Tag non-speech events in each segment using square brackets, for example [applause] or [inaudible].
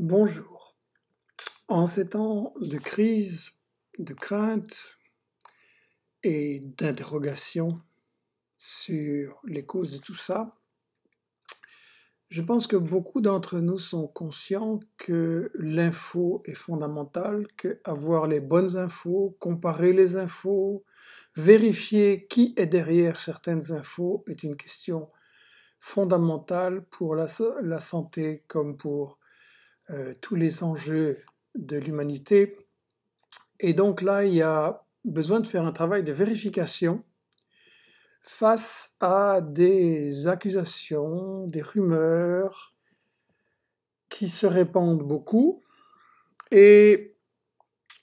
Bonjour. En ces temps de crise, de crainte et d'interrogation sur les causes de tout ça, je pense que beaucoup d'entre nous sont conscients que l'info est fondamentale, que avoir les bonnes infos, comparer les infos, vérifier qui est derrière certaines infos est une question fondamentale pour la santé comme pour euh, tous les enjeux de l'humanité. Et donc là, il y a besoin de faire un travail de vérification face à des accusations, des rumeurs qui se répandent beaucoup. Et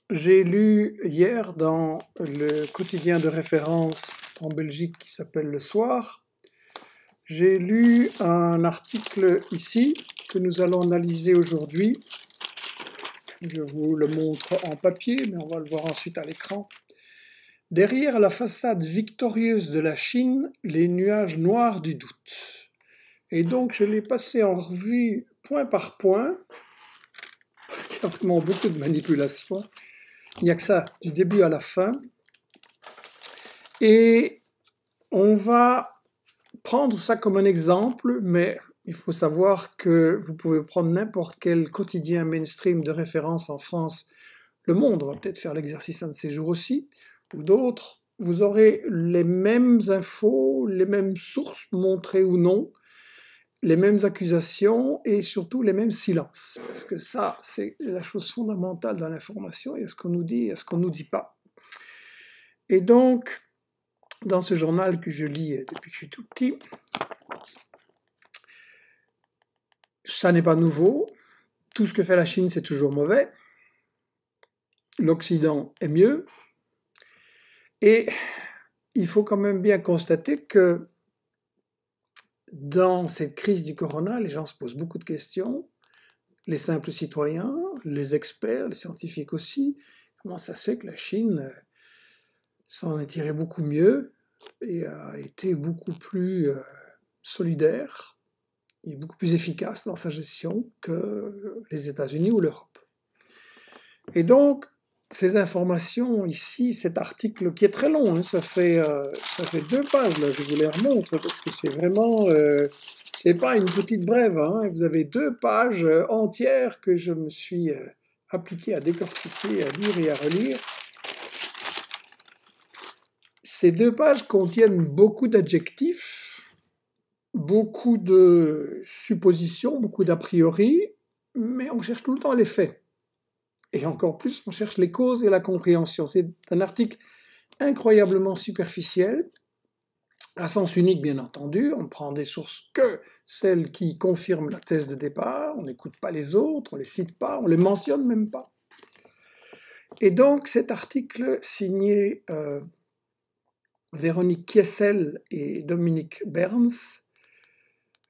j'ai lu hier dans le quotidien de référence en Belgique qui s'appelle Le Soir, j'ai lu un article ici que nous allons analyser aujourd'hui. Je vous le montre en papier, mais on va le voir ensuite à l'écran. Derrière la façade victorieuse de la Chine, les nuages noirs du doute. Et donc je l'ai passé en revue point par point, parce qu'il y a vraiment beaucoup de manipulations. Il n'y a que ça du début à la fin. Et on va prendre ça comme un exemple, mais il faut savoir que vous pouvez prendre n'importe quel quotidien mainstream de référence en France. Le Monde, va peut-être faire l'exercice un de ces jours aussi, ou d'autres. Vous aurez les mêmes infos, les mêmes sources montrées ou non, les mêmes accusations et surtout les mêmes silences. Parce que ça, c'est la chose fondamentale dans l'information, il y a ce qu'on nous dit et ce qu'on ne nous dit pas. Et donc, dans ce journal que je lis depuis que je suis tout petit, ça n'est pas nouveau. Tout ce que fait la Chine, c'est toujours mauvais. L'Occident est mieux. Et il faut quand même bien constater que dans cette crise du corona, les gens se posent beaucoup de questions. Les simples citoyens, les experts, les scientifiques aussi. Comment ça se fait que la Chine euh, s'en est tirée beaucoup mieux et a été beaucoup plus euh, solidaire est beaucoup plus efficace dans sa gestion que les États-Unis ou l'Europe. Et donc, ces informations ici, cet article qui est très long, hein, ça, fait, euh, ça fait deux pages, là, je vous les remontre parce que c'est vraiment, euh, c'est pas une petite brève, hein. vous avez deux pages euh, entières que je me suis appliqué à décortiquer, à lire et à relire. Ces deux pages contiennent beaucoup d'adjectifs beaucoup de suppositions, beaucoup d'a priori, mais on cherche tout le temps les faits. Et encore plus, on cherche les causes et la compréhension. C'est un article incroyablement superficiel, à sens unique bien entendu. On prend des sources que celles qui confirment la thèse de départ, on n'écoute pas les autres, on ne les cite pas, on ne les mentionne même pas. Et donc cet article signé euh, Véronique Kiesel et Dominique Berns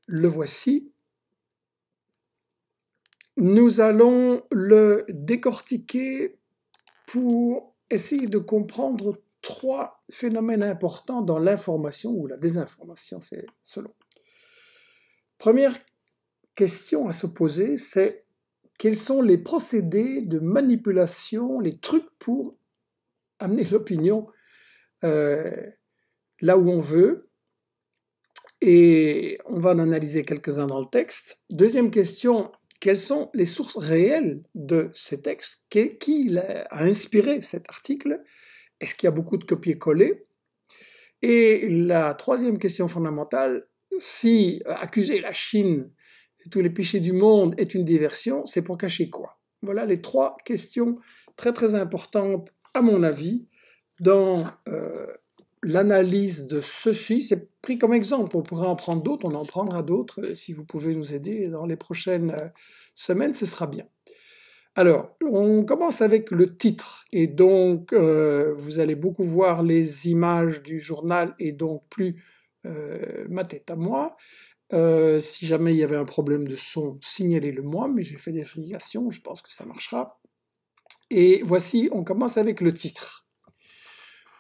le voici. Nous allons le décortiquer pour essayer de comprendre trois phénomènes importants dans l'information ou la désinformation, c'est selon. Première question à se poser, c'est quels sont les procédés de manipulation, les trucs pour amener l'opinion euh, là où on veut et on va en analyser quelques-uns dans le texte. Deuxième question, quelles sont les sources réelles de ces textes Qui a inspiré cet article Est-ce qu'il y a beaucoup de copier-coller Et la troisième question fondamentale, si accuser la Chine et tous les péchés du monde est une diversion, c'est pour cacher quoi Voilà les trois questions très très importantes, à mon avis, dans... Euh, l'analyse de ceci. C'est pris comme exemple. On pourrait en prendre d'autres, on en prendra d'autres. Euh, si vous pouvez nous aider dans les prochaines euh, semaines, ce sera bien. Alors, on commence avec le titre. Et donc, euh, vous allez beaucoup voir les images du journal et donc plus ma tête à moi. si jamais il y avait un problème de son, signalez-le moi, mais j'ai fait des frications, je pense que ça marchera. Et voici, on commence avec le titre.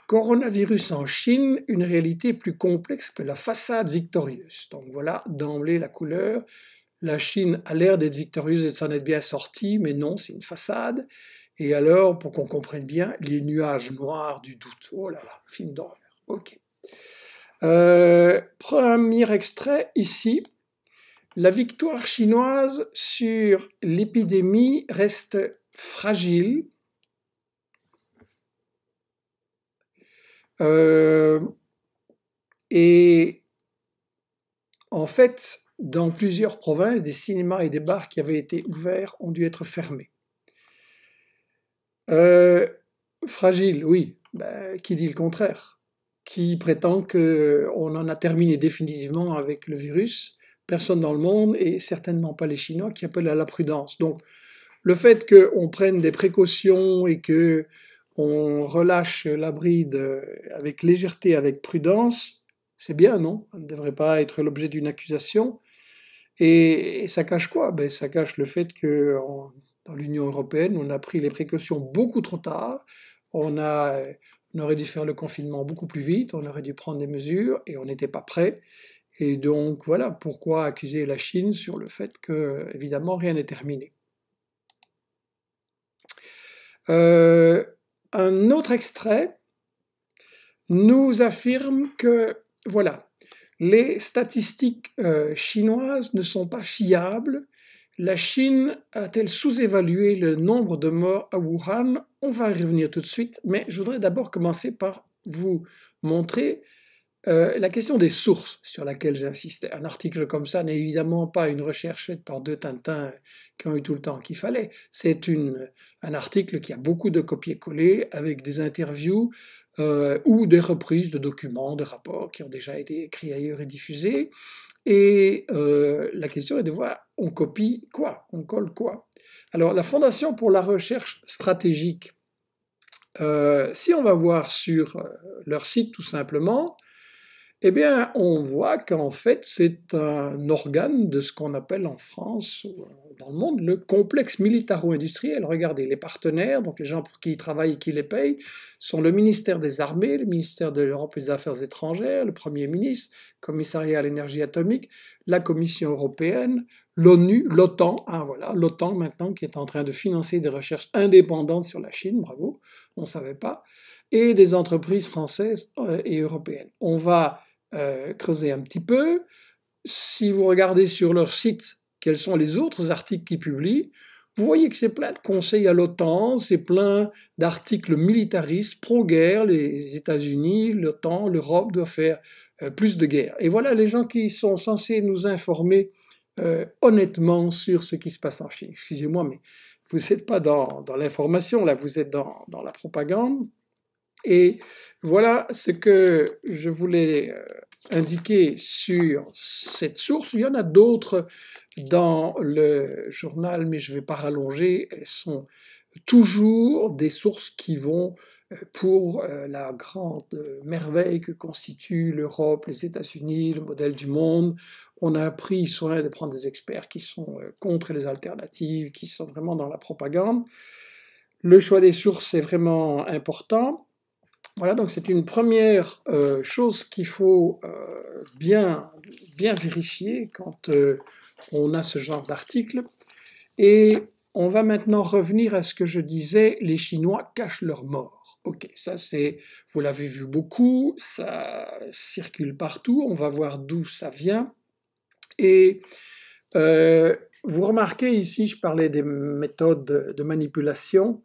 Coronavirus en Chine, une réalité plus complexe que la façade victorieuse. Donc voilà d'emblée la couleur. La Chine a l'air d'être victorieuse et de s'en être bien sortie, mais non, c'est une façade. Et alors, pour qu'on comprenne bien, les nuages noirs du doute. Oh là là, film d'horreur. Ok. Euh, premier extrait ici. La victoire chinoise sur l'épidémie reste fragile Euh, et en fait, dans plusieurs provinces, des cinémas et des bars qui avaient été ouverts ont dû être fermés. Euh, fragile, oui. Bah, qui dit le contraire Qui prétend qu'on en a terminé définitivement avec le virus Personne dans le monde, et certainement pas les Chinois, qui appellent à la prudence. Donc, le fait qu'on prenne des précautions et que on relâche la bride euh, avec légèreté, avec prudence, c'est bien, non On ne devrait pas être l'objet d'une accusation. Et, ça cache quoi ben, Ça cache le fait que dans l'Union européenne, on a pris les précautions beaucoup trop tard. Euh, on, aurait dû faire le confinement beaucoup plus vite, on aurait dû prendre des mesures et on n'était pas prêt. Et donc voilà pourquoi accuser la Chine sur le fait que, évidemment, rien n'est terminé. Euh, un autre extrait nous affirme que, voilà, les statistiques euh, chinoises ne sont pas fiables. La Chine a-t-elle sous-évalué le nombre de morts à Wuhan On va y revenir tout de suite, mais je voudrais d'abord commencer par vous montrer euh, la question des sources sur laquelle j'insistais, un article comme ça n'est évidemment pas une recherche faite par deux Tintins qui ont eu tout le temps qu'il fallait. C'est un article qui a beaucoup de copier-coller avec des interviews euh, ou des reprises de documents, de rapports qui ont déjà été écrits ailleurs et diffusés. Et euh, la question est de voir, on copie quoi On colle quoi Alors la Fondation pour la recherche stratégique, si on va voir sur leur site tout simplement, eh bien, on voit qu'en fait, c'est un organe de ce qu'on appelle en France, euh, dans le monde, le complexe militaro-industriel. Regardez, les partenaires, donc les gens pour qui ils travaillent et qui les payent, sont le ministère des Armées, le ministère de l'Europe et des Affaires étrangères, le Premier ministre, le commissariat à l'énergie atomique, la Commission européenne, l'ONU, l'OTAN, hein, voilà, l'OTAN maintenant qui est en train de financer des recherches indépendantes sur la Chine, bravo, on ne savait pas, et des entreprises françaises euh, et européennes. On va euh, creuser un petit peu. Si vous regardez sur leur site quels sont les autres articles qu'ils publient, vous voyez que c'est plein de conseils à l'OTAN, c'est plein d'articles militaristes pro-guerre, les États-Unis, l'OTAN, l'Europe doivent faire euh, plus de guerre. Et voilà les gens qui sont censés nous informer euh, honnêtement sur ce qui se passe en Chine. Excusez-moi, mais vous n'êtes pas dans, l'information, là, vous êtes dans la propagande. Et voilà ce que je voulais euh, indiquer sur cette source. Il y en a d'autres dans le journal, mais je ne vais pas rallonger. Elles sont toujours des sources qui vont euh, pour euh, la grande merveille que constitue l'Europe, les États-Unis, le modèle du monde. On a pris soin de prendre des experts qui sont contre les alternatives, qui sont vraiment dans la propagande. Le choix des sources est vraiment important. Voilà, donc c'est une première euh, chose qu'il faut euh, bien, vérifier quand euh, on a ce genre d'article. Et on va maintenant revenir à ce que je disais, les Chinois cachent leur mort. Ok, ça c'est, vous l'avez vu beaucoup, ça circule partout, on va voir d'où ça vient. Et vous remarquez ici, je parlais des méthodes de manipulation.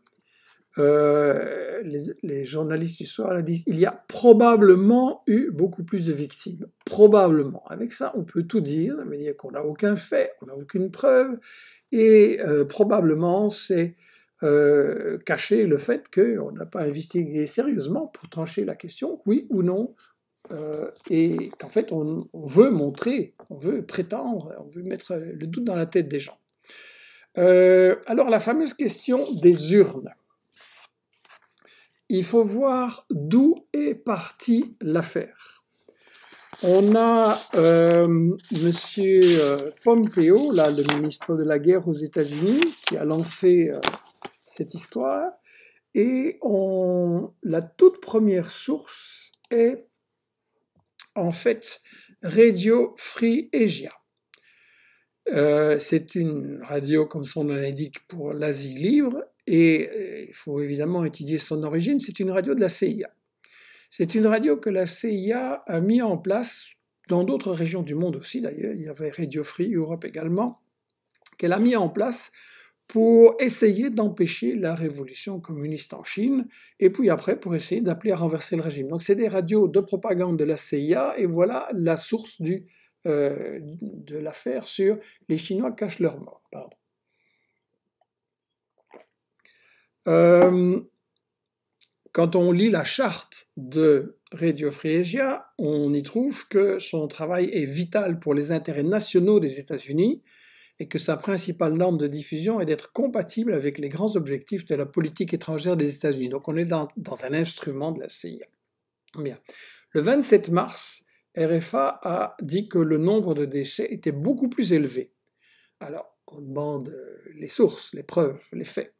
Euh, les, journalistes du soir là, disent il y a probablement eu beaucoup plus de victimes. Probablement. Avec ça, on peut tout dire. Ça veut dire qu'on n'a aucun fait, on n'a aucune preuve. Et euh, probablement, c'est euh, cacher le fait qu'on n'a pas investigué sérieusement pour trancher la question, oui ou non. Euh, et qu'en fait, on, veut montrer, on veut prétendre, on veut mettre le doute dans la tête des gens. alors la fameuse question des urnes il faut voir d'où est partie l'affaire. On a euh, Monsieur M. Euh, Pompeo, là, le ministre de la Guerre aux États-Unis, qui a lancé euh, cette histoire. Et on, la toute première source est en fait Radio Free Asia. c'est une radio, comme son nom l'indique, pour l'Asie libre, et euh, il faut évidemment étudier son origine. C'est une radio de la CIA. C'est une radio que la CIA a mis en place dans d'autres régions du monde aussi, d'ailleurs. Il y avait Radio Free Europe également, qu'elle a mis en place pour essayer d'empêcher la révolution communiste en Chine, et puis après pour essayer d'appeler à renverser le régime. Donc c'est des radios de propagande de la CIA, et voilà la source du, euh, de l'affaire sur les Chinois cachent leur mort. Euh, quand on lit la charte de Radio Asia, on y trouve que son travail est vital pour les intérêts nationaux des États-Unis et que sa principale norme de diffusion est d'être compatible avec les grands objectifs de la politique étrangère des États-Unis. Donc on est dans, un instrument de la CIA. Bien. Le 27 mars, RFA a dit que le nombre de décès était beaucoup plus élevé. Alors, on demande euh, les sources, les preuves, les faits.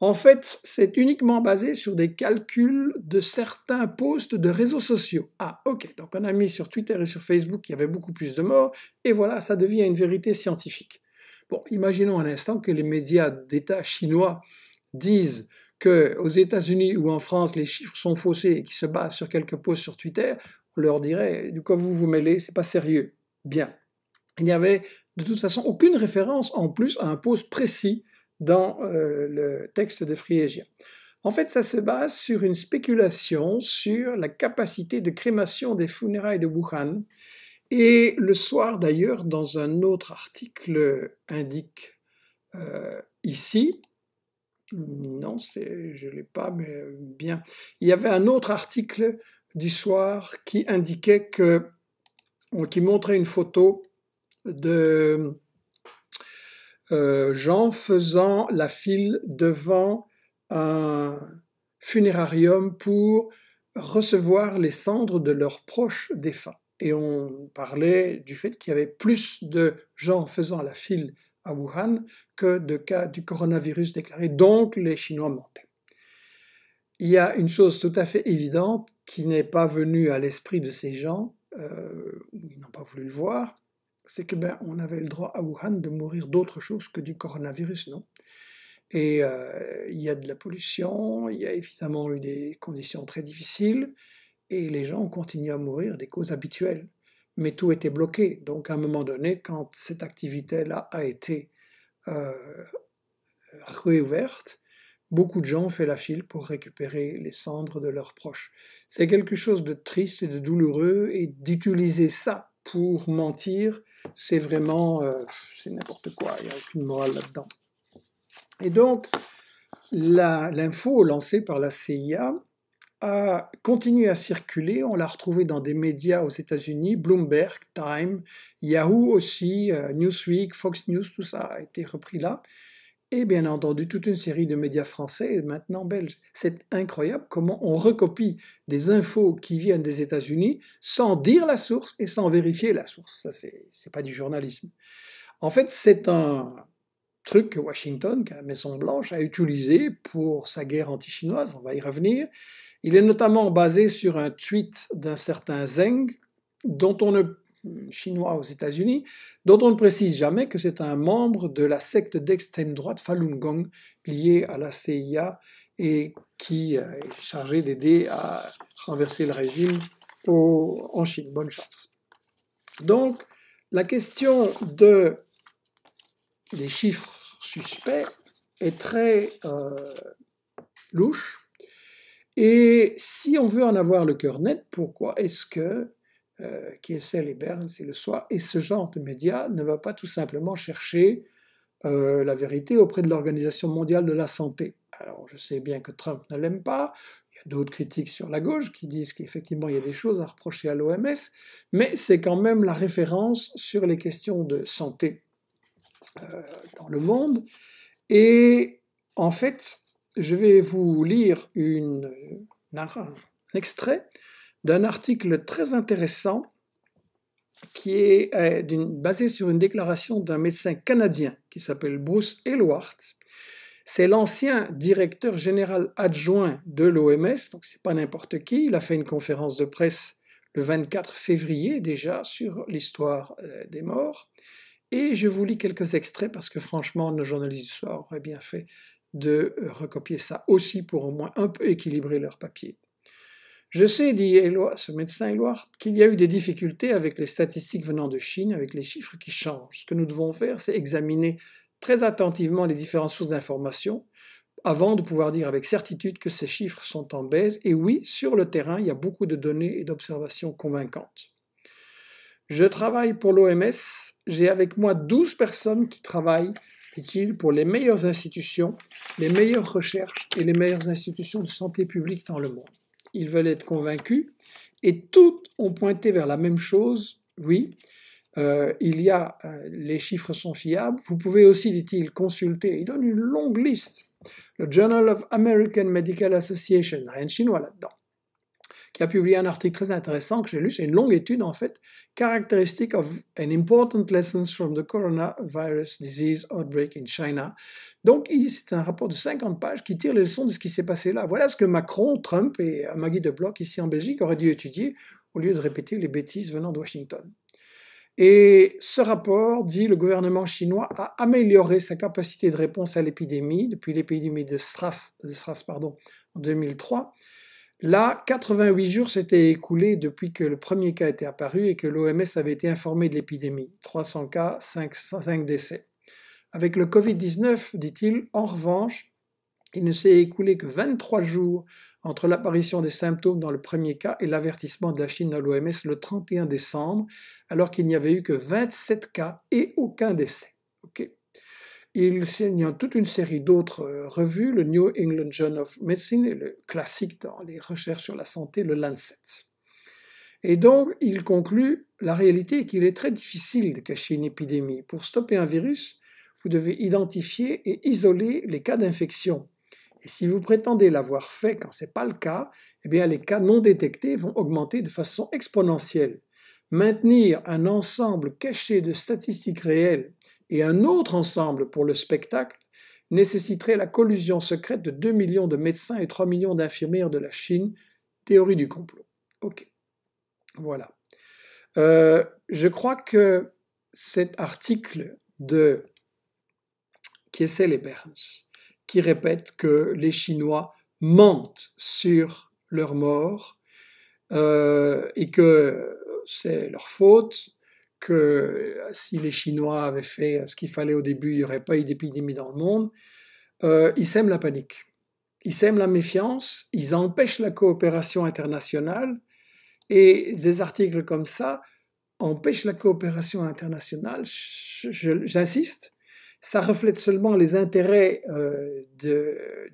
En fait, c'est uniquement basé sur des calculs de certains posts de réseaux sociaux. Ah, ok, donc on a mis sur Twitter et sur Facebook qu'il y avait beaucoup plus de morts, et voilà, ça devient une vérité scientifique. Bon, imaginons un instant que les médias d'État chinois disent qu'aux aux États-Unis ou en France, les chiffres sont faussés et qu'ils se basent sur quelques posts sur Twitter, on leur dirait du quoi vous vous mêlez, c'est pas sérieux. Bien. Il n'y avait de toute façon aucune référence en plus à un post précis dans euh, le texte de Frigia. En fait, ça se base sur une spéculation sur la capacité de crémation des funérailles de Wuhan. Et le soir, d'ailleurs, dans un autre article indique euh, ici, non, je ne l'ai pas, mais bien, il y avait un autre article du soir qui indiquait que, qui montrait une photo de euh, Jean faisant la file devant un funérarium pour recevoir les cendres de leurs proches défunts. Et on parlait du fait qu'il y avait plus de gens faisant la file à Wuhan que de cas du coronavirus déclarés. Donc les Chinois mentaient. Il y a une chose tout à fait évidente qui n'est pas venue à l'esprit de ces gens, euh, ils n'ont pas voulu le voir, c'est que ben, on avait le droit à Wuhan de mourir d'autre chose que du coronavirus, non Et euh, il y a de la pollution, il y a évidemment eu des conditions très difficiles, et les gens ont continué à mourir des causes habituelles. Mais tout était bloqué. Donc à un moment donné, quand cette activité-là a été euh, réouverte, beaucoup de gens ont fait la file pour récupérer les cendres de leurs proches. C'est quelque chose de triste et de douloureux, et d'utiliser ça pour mentir, c'est vraiment, euh, c'est n'importe quoi, il n'y a aucune morale là-dedans. Et donc, l'info lancée par la CIA a continué à circuler. On l'a retrouvée dans des médias aux États-Unis, Bloomberg, Time, Yahoo aussi, euh, Newsweek, Fox News, tout ça a été repris là et bien entendu toute une série de médias français et maintenant belges. C'est incroyable comment on recopie des infos qui viennent des États-Unis sans dire la source et sans vérifier la source. Ça, c'est pas du journalisme. En fait, c'est un truc que Washington, que la Maison-Blanche, a utilisé pour sa guerre anti-chinoise. On va y revenir. Il est notamment basé sur un tweet d'un certain Zeng, dont on ne chinois aux États-Unis, dont on ne précise jamais que c'est un membre de la secte d'extrême droite Falun Gong, liée à la CIA et qui euh, est chargé d'aider à renverser le régime en Chine. Bonne chance. Donc, la question de, des chiffres suspects est très euh, louche. Et si on veut en avoir le cœur net, pourquoi est-ce que euh, qui est celle et c'est le soir. Et ce genre de média ne va pas tout simplement chercher euh, la vérité auprès de l'Organisation mondiale de la santé. Alors je sais bien que Trump ne l'aime pas, il y a d'autres critiques sur la gauche qui disent qu'effectivement il y a des choses à reprocher à l'OMS, mais c'est quand même la référence sur les questions de santé euh, dans le monde. Et en fait, je vais vous lire une, un extrait d'un article très intéressant qui est euh, basé sur une déclaration d'un médecin canadien qui s'appelle Bruce Elwart. C'est l'ancien directeur général adjoint de l'OMS, donc c'est pas n'importe qui. Il a fait une conférence de presse le 24 février déjà sur l'histoire euh, des morts. Et je vous lis quelques extraits parce que franchement, nos journalistes du soir auraient bien fait de recopier ça aussi pour au moins un peu équilibrer leur papier. Je sais, dit ce médecin Éloire, qu'il y a eu des difficultés avec les statistiques venant de Chine, avec les chiffres qui changent. Ce que nous devons faire, c'est examiner très attentivement les différentes sources d'informations avant de pouvoir dire avec certitude que ces chiffres sont en baisse. Et oui, sur le terrain, il y a beaucoup de données et d'observations convaincantes. Je travaille pour l'OMS. J'ai avec moi 12 personnes qui travaillent, dit-il, pour les meilleures institutions, les meilleures recherches et les meilleures institutions de santé publique dans le monde ils veulent être convaincus, et toutes ont pointé vers la même chose, oui, euh, il y a, euh, les chiffres sont fiables, vous pouvez aussi, dit-il, consulter, il donne une longue liste, le Journal of American Medical Association, rien de chinois là-dedans, qui a publié un article très intéressant que j'ai lu. C'est une longue étude, en fait, Characteristic of an Important Lessons from the Coronavirus Disease Outbreak in China. Donc, c'est un rapport de 50 pages qui tire les leçons de ce qui s'est passé là. Voilà ce que Macron, Trump et Maggie de Bloch, ici en Belgique, auraient dû étudier au lieu de répéter les bêtises venant de Washington. Et ce rapport dit le gouvernement chinois a amélioré sa capacité de réponse à l'épidémie depuis l'épidémie de SARS pardon, en 2003 Là, 88 jours s'étaient écoulés depuis que le premier cas était apparu et que l'OMS avait été informée de l'épidémie. 300 cas, 5, décès. Avec le Covid-19, dit-il, en revanche, il ne s'est écoulé que 23 jours entre l'apparition des symptômes dans le premier cas et l'avertissement de la Chine à l'OMS le 31 décembre, alors qu'il n'y avait eu que 27 cas et aucun décès. OK il signe toute une série d'autres euh, revues, le New England Journal of Medicine et le classique dans les recherches sur la santé, le Lancet. Et donc, il conclut la réalité est qu'il est très difficile de cacher une épidémie. Pour stopper un virus, vous devez identifier et isoler les cas d'infection. Et si vous prétendez l'avoir fait quand ce n'est pas le cas, eh bien les cas non détectés vont augmenter de façon exponentielle. Maintenir un ensemble caché de statistiques réelles et un autre ensemble pour le spectacle nécessiterait la collusion secrète de 2 millions de médecins et 3 millions d'infirmières de la Chine. Théorie du complot. Ok. Voilà. Euh, je crois que cet article de Kiesel et Berns, qui répète que les Chinois mentent sur leur mort euh, et que c'est leur faute, que euh, si les Chinois avaient fait euh, ce qu'il fallait au début, il n'y aurait pas eu d'épidémie dans le monde, euh, ils sèment la panique, ils sèment la méfiance, ils empêchent la coopération internationale, et des articles comme ça empêchent la coopération internationale, j'insiste, ça reflète seulement les intérêts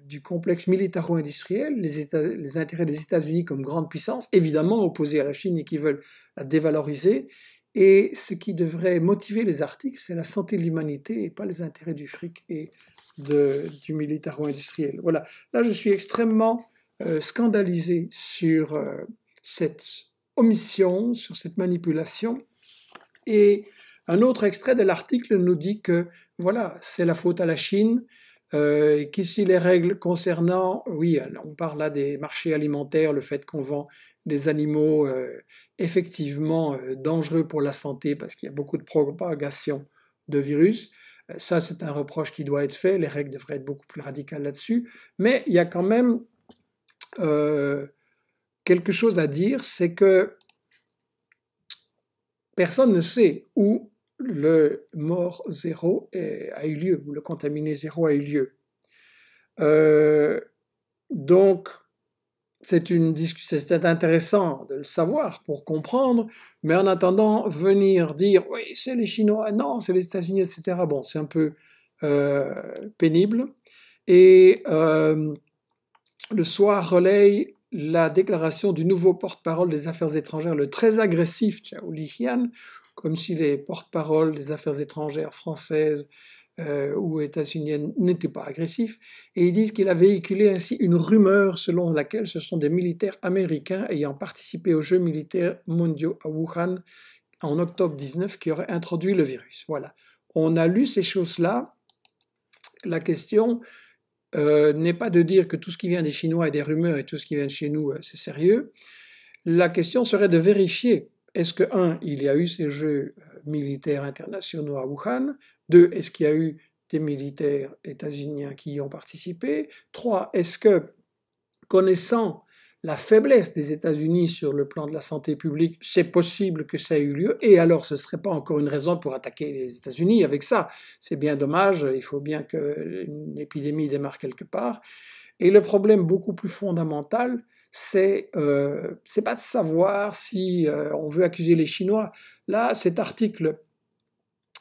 du complexe militaro-industriel, les, les, intérêts des États-Unis comme grande puissance, évidemment opposés à la Chine et qui veulent la dévaloriser, et ce qui devrait motiver les articles, c'est la santé de l'humanité et pas les intérêts du fric et du militaro-industriel. Voilà, là je suis extrêmement euh, scandalisé sur euh, cette omission, sur cette manipulation. Et un autre extrait de l'article nous dit que, voilà, c'est la faute à la Chine, euh, qu'ici les règles concernant, oui, on parle là des marchés alimentaires, le fait qu'on vend des animaux euh, effectivement euh, dangereux pour la santé parce qu'il y a beaucoup de propagation de virus. Euh, ça, c'est un reproche qui doit être fait. Les règles devraient être beaucoup plus radicales là-dessus. Mais il y a quand même quelque chose à dire, c'est que personne ne sait où le mort zéro a eu lieu, où le contaminé zéro a eu lieu. donc, c'est une c'est intéressant de le savoir pour comprendre, mais en attendant, venir dire oui, c'est les Chinois, non, c'est les États-Unis, etc. Bon, c'est un peu euh, pénible. Et euh, le soir relaye la déclaration du nouveau porte-parole des affaires étrangères, le très agressif Chao Lijian, comme si les porte parole des affaires étrangères françaises, euh, ou états-unienne n'était pas agressif, et ils disent qu'il a véhiculé ainsi une rumeur selon laquelle ce sont des militaires américains ayant participé aux Jeux militaires mondiaux à Wuhan en octobre 19 qui auraient introduit le virus. Voilà. On a lu ces choses-là. La question euh, n'est pas de dire que tout ce qui vient des Chinois est des rumeurs et tout ce qui vient de chez nous, euh, c'est sérieux. La question serait de vérifier est-ce que, un, il y a eu ces jeux euh, militaires internationaux à Wuhan deux, est-ce qu'il y a eu des militaires états-uniens qui y ont participé Trois, est-ce que, connaissant la faiblesse des États-Unis sur le plan de la santé publique, c'est possible que ça ait eu lieu, et alors ce ne serait pas encore une raison pour attaquer les États-Unis avec ça. C'est bien dommage, il faut bien qu'une épidémie démarre quelque part. Et le problème beaucoup plus fondamental, c'est euh, pas de savoir si euh, on veut accuser les Chinois. Là, cet article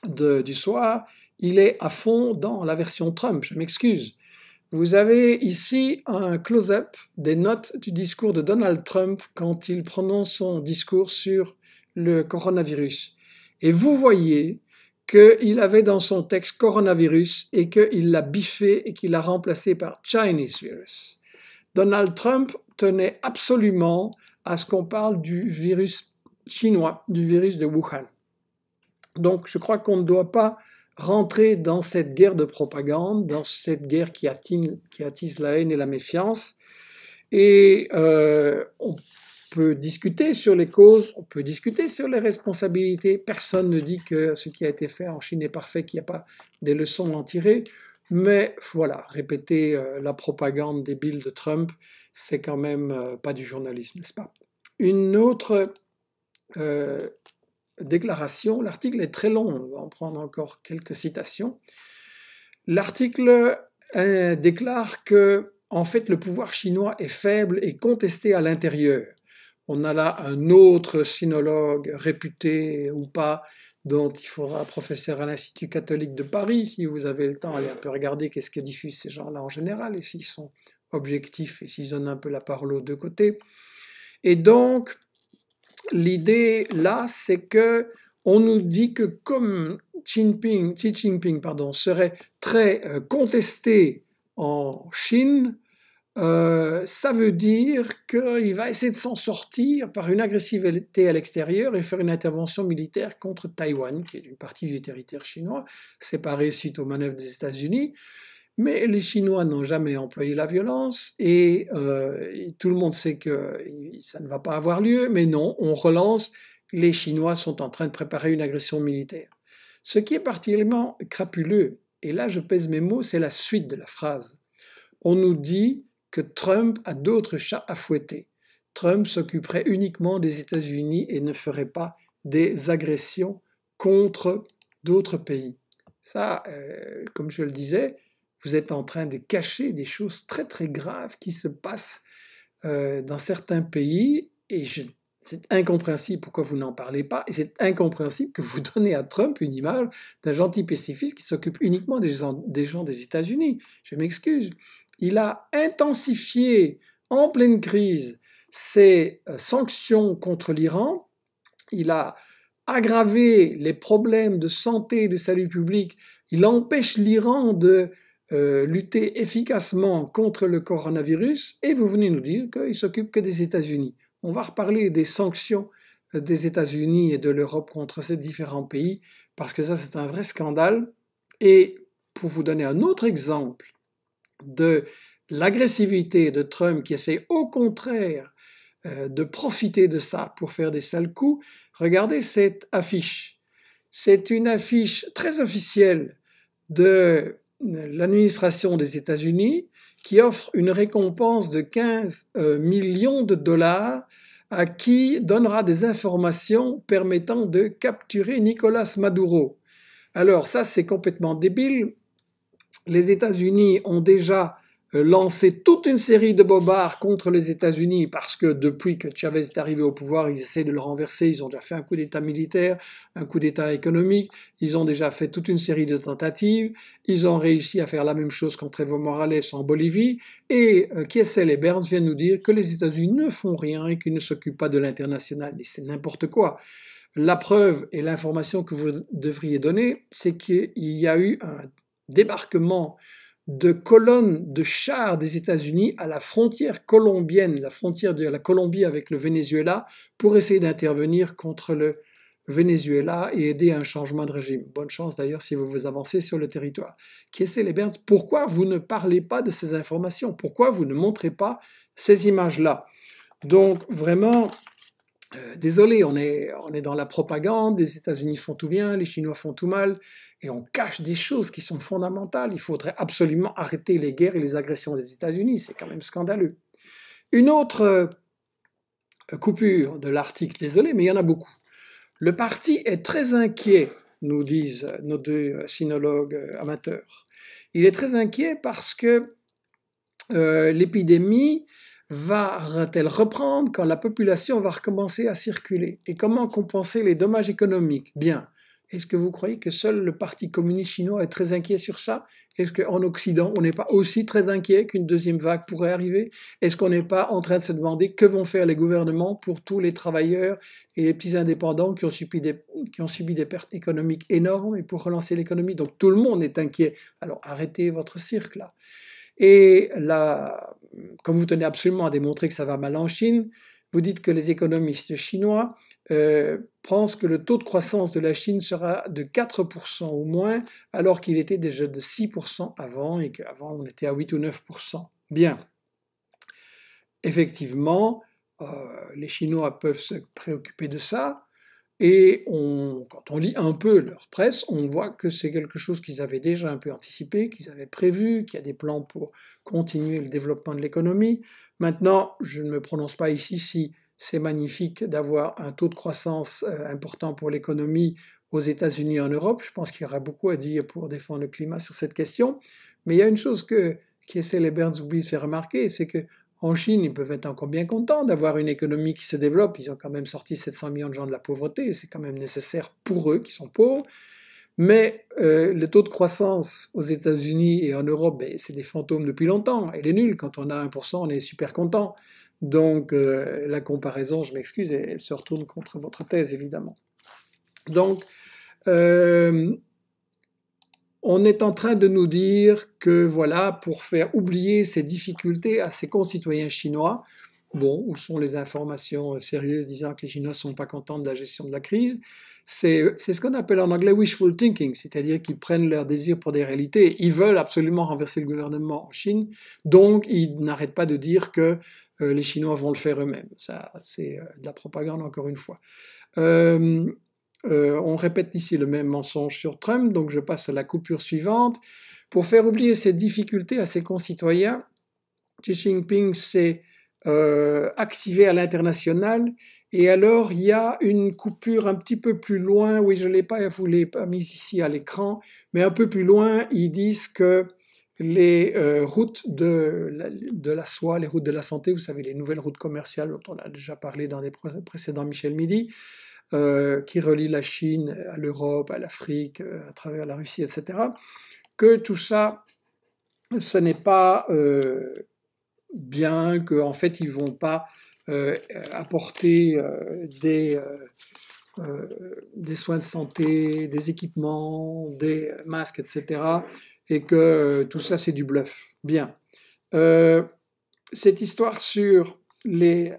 du soir, il est à fond dans la version Trump, je m'excuse. Vous avez ici un close-up des notes du discours de Donald Trump quand il prononce son discours sur le coronavirus. Et vous voyez qu'il avait dans son texte coronavirus et qu'il l'a biffé et qu'il l'a remplacé par Chinese virus. Donald Trump tenait absolument à ce qu'on parle du virus chinois, du virus de Wuhan. Donc je crois qu'on ne doit pas rentrer dans cette guerre de propagande, dans cette guerre qui attise, qui attise la haine et la méfiance. Et euh, on peut discuter sur les causes, on peut discuter sur les responsabilités. Personne ne dit que ce qui a été fait en Chine est parfait, qu'il n'y a pas des leçons à en tirer. Mais voilà, répéter euh, la propagande débile de Trump, c'est quand même euh, pas du journalisme, n'est-ce pas Une autre déclaration, l'article est très long, on va en prendre encore quelques citations. L'article euh, déclare que, en fait, le pouvoir chinois est faible et contesté à l'intérieur. On a là un autre sinologue réputé ou pas, dont il faudra professeur à l'Institut catholique de Paris, si vous avez le temps, allez un peu regarder qu'est-ce que diffusent ces gens-là en général, et s'ils sont objectifs, et s'ils donnent un peu la parole aux deux côtés. Et donc, l'idée là, c'est que on nous dit que comme Xi Jinping pardon, serait très euh, contesté en Chine, euh, ça veut dire qu'il va essayer de s'en sortir par une agressivité à l'extérieur et faire une intervention militaire contre Taïwan, qui est une partie du territoire chinois, séparée suite aux manœuvres des États-Unis. Mais les Chinois n'ont jamais employé la violence euh, et tout le monde sait que ça ne va pas avoir lieu, mais non, on relance, les Chinois sont en train de préparer une agression militaire. Ce qui est particulièrement crapuleux, et là je pèse mes mots, c'est la suite de la phrase. On nous dit que Trump a d'autres chats à fouetter. Trump s'occuperait uniquement des États-Unis et ne ferait pas des agressions contre d'autres pays. Ça, euh, comme je le disais, vous êtes en train de cacher des choses très très graves qui se passent euh, dans certains pays et c'est incompréhensible pourquoi vous n'en parlez pas et c'est incompréhensible que vous [laughs] donnez à Trump une image d'un gentil pacifiste qui s'occupe uniquement des gens des, des États-Unis. Je m'excuse. Il a intensifié en pleine crise ses euh, sanctions contre l'Iran. Il a aggravé les problèmes de santé et de salut public. Il empêche l'Iran de euh, lutter efficacement contre le coronavirus et vous venez nous dire qu'il s'occupe que des États-Unis. On va reparler des sanctions euh, des États-Unis et de l'Europe contre ces différents pays parce que ça c'est un vrai scandale. Et pour vous donner un autre exemple de l'agressivité de Trump qui essaie au contraire euh, de profiter de ça pour faire des sales coups, regardez cette affiche. C'est une affiche très officielle de l'administration des États-Unis qui offre une récompense de 15 euh, millions de dollars à qui donnera des informations permettant de capturer Nicolas Maduro. Alors ça, c'est complètement débile. Les États-Unis ont déjà euh, lancer toute une série de bobards contre les États-Unis parce que depuis que Chavez est arrivé au pouvoir, ils essaient de le renverser. Ils ont déjà fait un coup d'État militaire, un coup d'État économique. Ils ont déjà fait toute une série de tentatives. Ils ont réussi à faire la même chose contre Evo Morales en Bolivie. Et euh, Kessel et Burns viennent nous dire que les États-Unis ne font rien et qu'ils ne s'occupent pas de l'international. Mais c'est n'importe quoi. La preuve et l'information que vous devriez donner, c'est qu'il y a eu un débarquement de colonnes de chars des États-Unis à la frontière colombienne, la frontière de la Colombie avec le Venezuela, pour essayer d'intervenir contre le Venezuela et aider à un changement de régime. Bonne chance d'ailleurs si vous vous avancez sur le territoire. Qu'est-ce les Berns, pourquoi vous ne parlez pas de ces informations Pourquoi vous ne montrez pas ces images-là Donc vraiment, euh, désolé, on est, dans la propagande, les États-Unis font tout bien, les Chinois font tout mal, et on cache des choses qui sont fondamentales. Il faudrait absolument arrêter les guerres et les agressions des États-Unis, c'est quand même scandaleux. Une autre euh, coupure de l'article, désolé, mais il y en a beaucoup. Le parti est très inquiet, nous disent nos deux euh, sinologues amateurs. Il est très inquiet parce que l'épidémie va-t-elle reprendre quand la population va recommencer à circuler Et comment compenser les dommages économiques Bien. Est-ce que vous croyez que seul le Parti communiste chinois est très inquiet sur ça Est-ce qu'en Occident, on n'est pas aussi très inquiet qu'une deuxième vague pourrait arriver Est-ce qu'on n'est pas en train de se demander que vont faire les gouvernements pour tous les travailleurs et les petits indépendants qui ont subi des, qui ont subi des pertes économiques énormes et pour relancer l'économie Donc tout le monde est inquiet. Alors arrêtez votre cirque là. Et la, comme vous tenez absolument à démontrer que ça va mal en Chine, vous dites que les économistes chinois euh, pensent que le taux de croissance de la Chine sera de 4% au moins, alors qu'il était déjà de 6% avant et qu'avant on était à 8 ou 9%. Bien. Effectivement, euh, les Chinois peuvent se préoccuper de ça, et on, quand on lit un peu leur presse, on voit que c'est quelque chose qu'ils avaient déjà un peu anticipé, qu'ils avaient prévu, qu'il y a des plans pour continuer le développement de l'économie. Maintenant, je ne me prononce pas ici si c'est magnifique d'avoir un taux de croissance euh, important pour l'économie aux États-Unis et en Europe. Je pense qu'il y aura beaucoup à dire pour défendre le climat sur cette question. Mais il y a une chose que, qui essaie les Burns oublie de faire remarquer, c'est que en Chine, ils peuvent être encore bien contents d'avoir une économie qui se développe. Ils ont quand même sorti 700 millions de gens de la pauvreté. C'est quand même nécessaire pour eux qui sont pauvres. Mais euh, le taux de croissance aux États-Unis et en Europe, ben, c'est des fantômes depuis longtemps. Elle est nulle. Quand on a 1%, on est super content. Donc euh, la comparaison, je m'excuse, elle, se retourne contre votre thèse, évidemment. Donc, euh, on est en train de nous dire que voilà, pour faire oublier ces difficultés à ses concitoyens chinois, bon, où sont les informations sérieuses disant que les Chinois ne sont pas contents de la gestion de la crise c'est ce qu'on appelle en anglais wishful thinking, c'est-à-dire qu'ils prennent leurs désirs pour des réalités. Ils veulent absolument renverser le gouvernement en Chine, donc ils n'arrêtent pas de dire que euh, les Chinois vont le faire eux-mêmes. Ça, c'est euh, de la propagande encore une fois. Euh, euh, on répète ici le même mensonge sur Trump, donc je passe à la coupure suivante. Pour faire oublier ces difficultés à ses concitoyens, Xi Jinping s'est euh, activé à l'international et alors il y a une coupure un petit peu plus loin, oui je ne l'ai pas, vous l'ai pas mise ici à l'écran, mais un peu plus loin, ils disent que les euh, routes de la, de soie, les routes de la santé, vous savez, les nouvelles routes commerciales dont on a déjà parlé dans les précédents Michel Midi, euh, qui relie la Chine à l'Europe, à l'Afrique, euh, à travers la Russie, etc., que tout ça, ce n'est pas euh, bien, qu'en en fait, ils ne vont pas apporter des, des soins de santé, des équipements, des masques, etc., et que tout ça, c'est du bluff. Bien. cette histoire sur les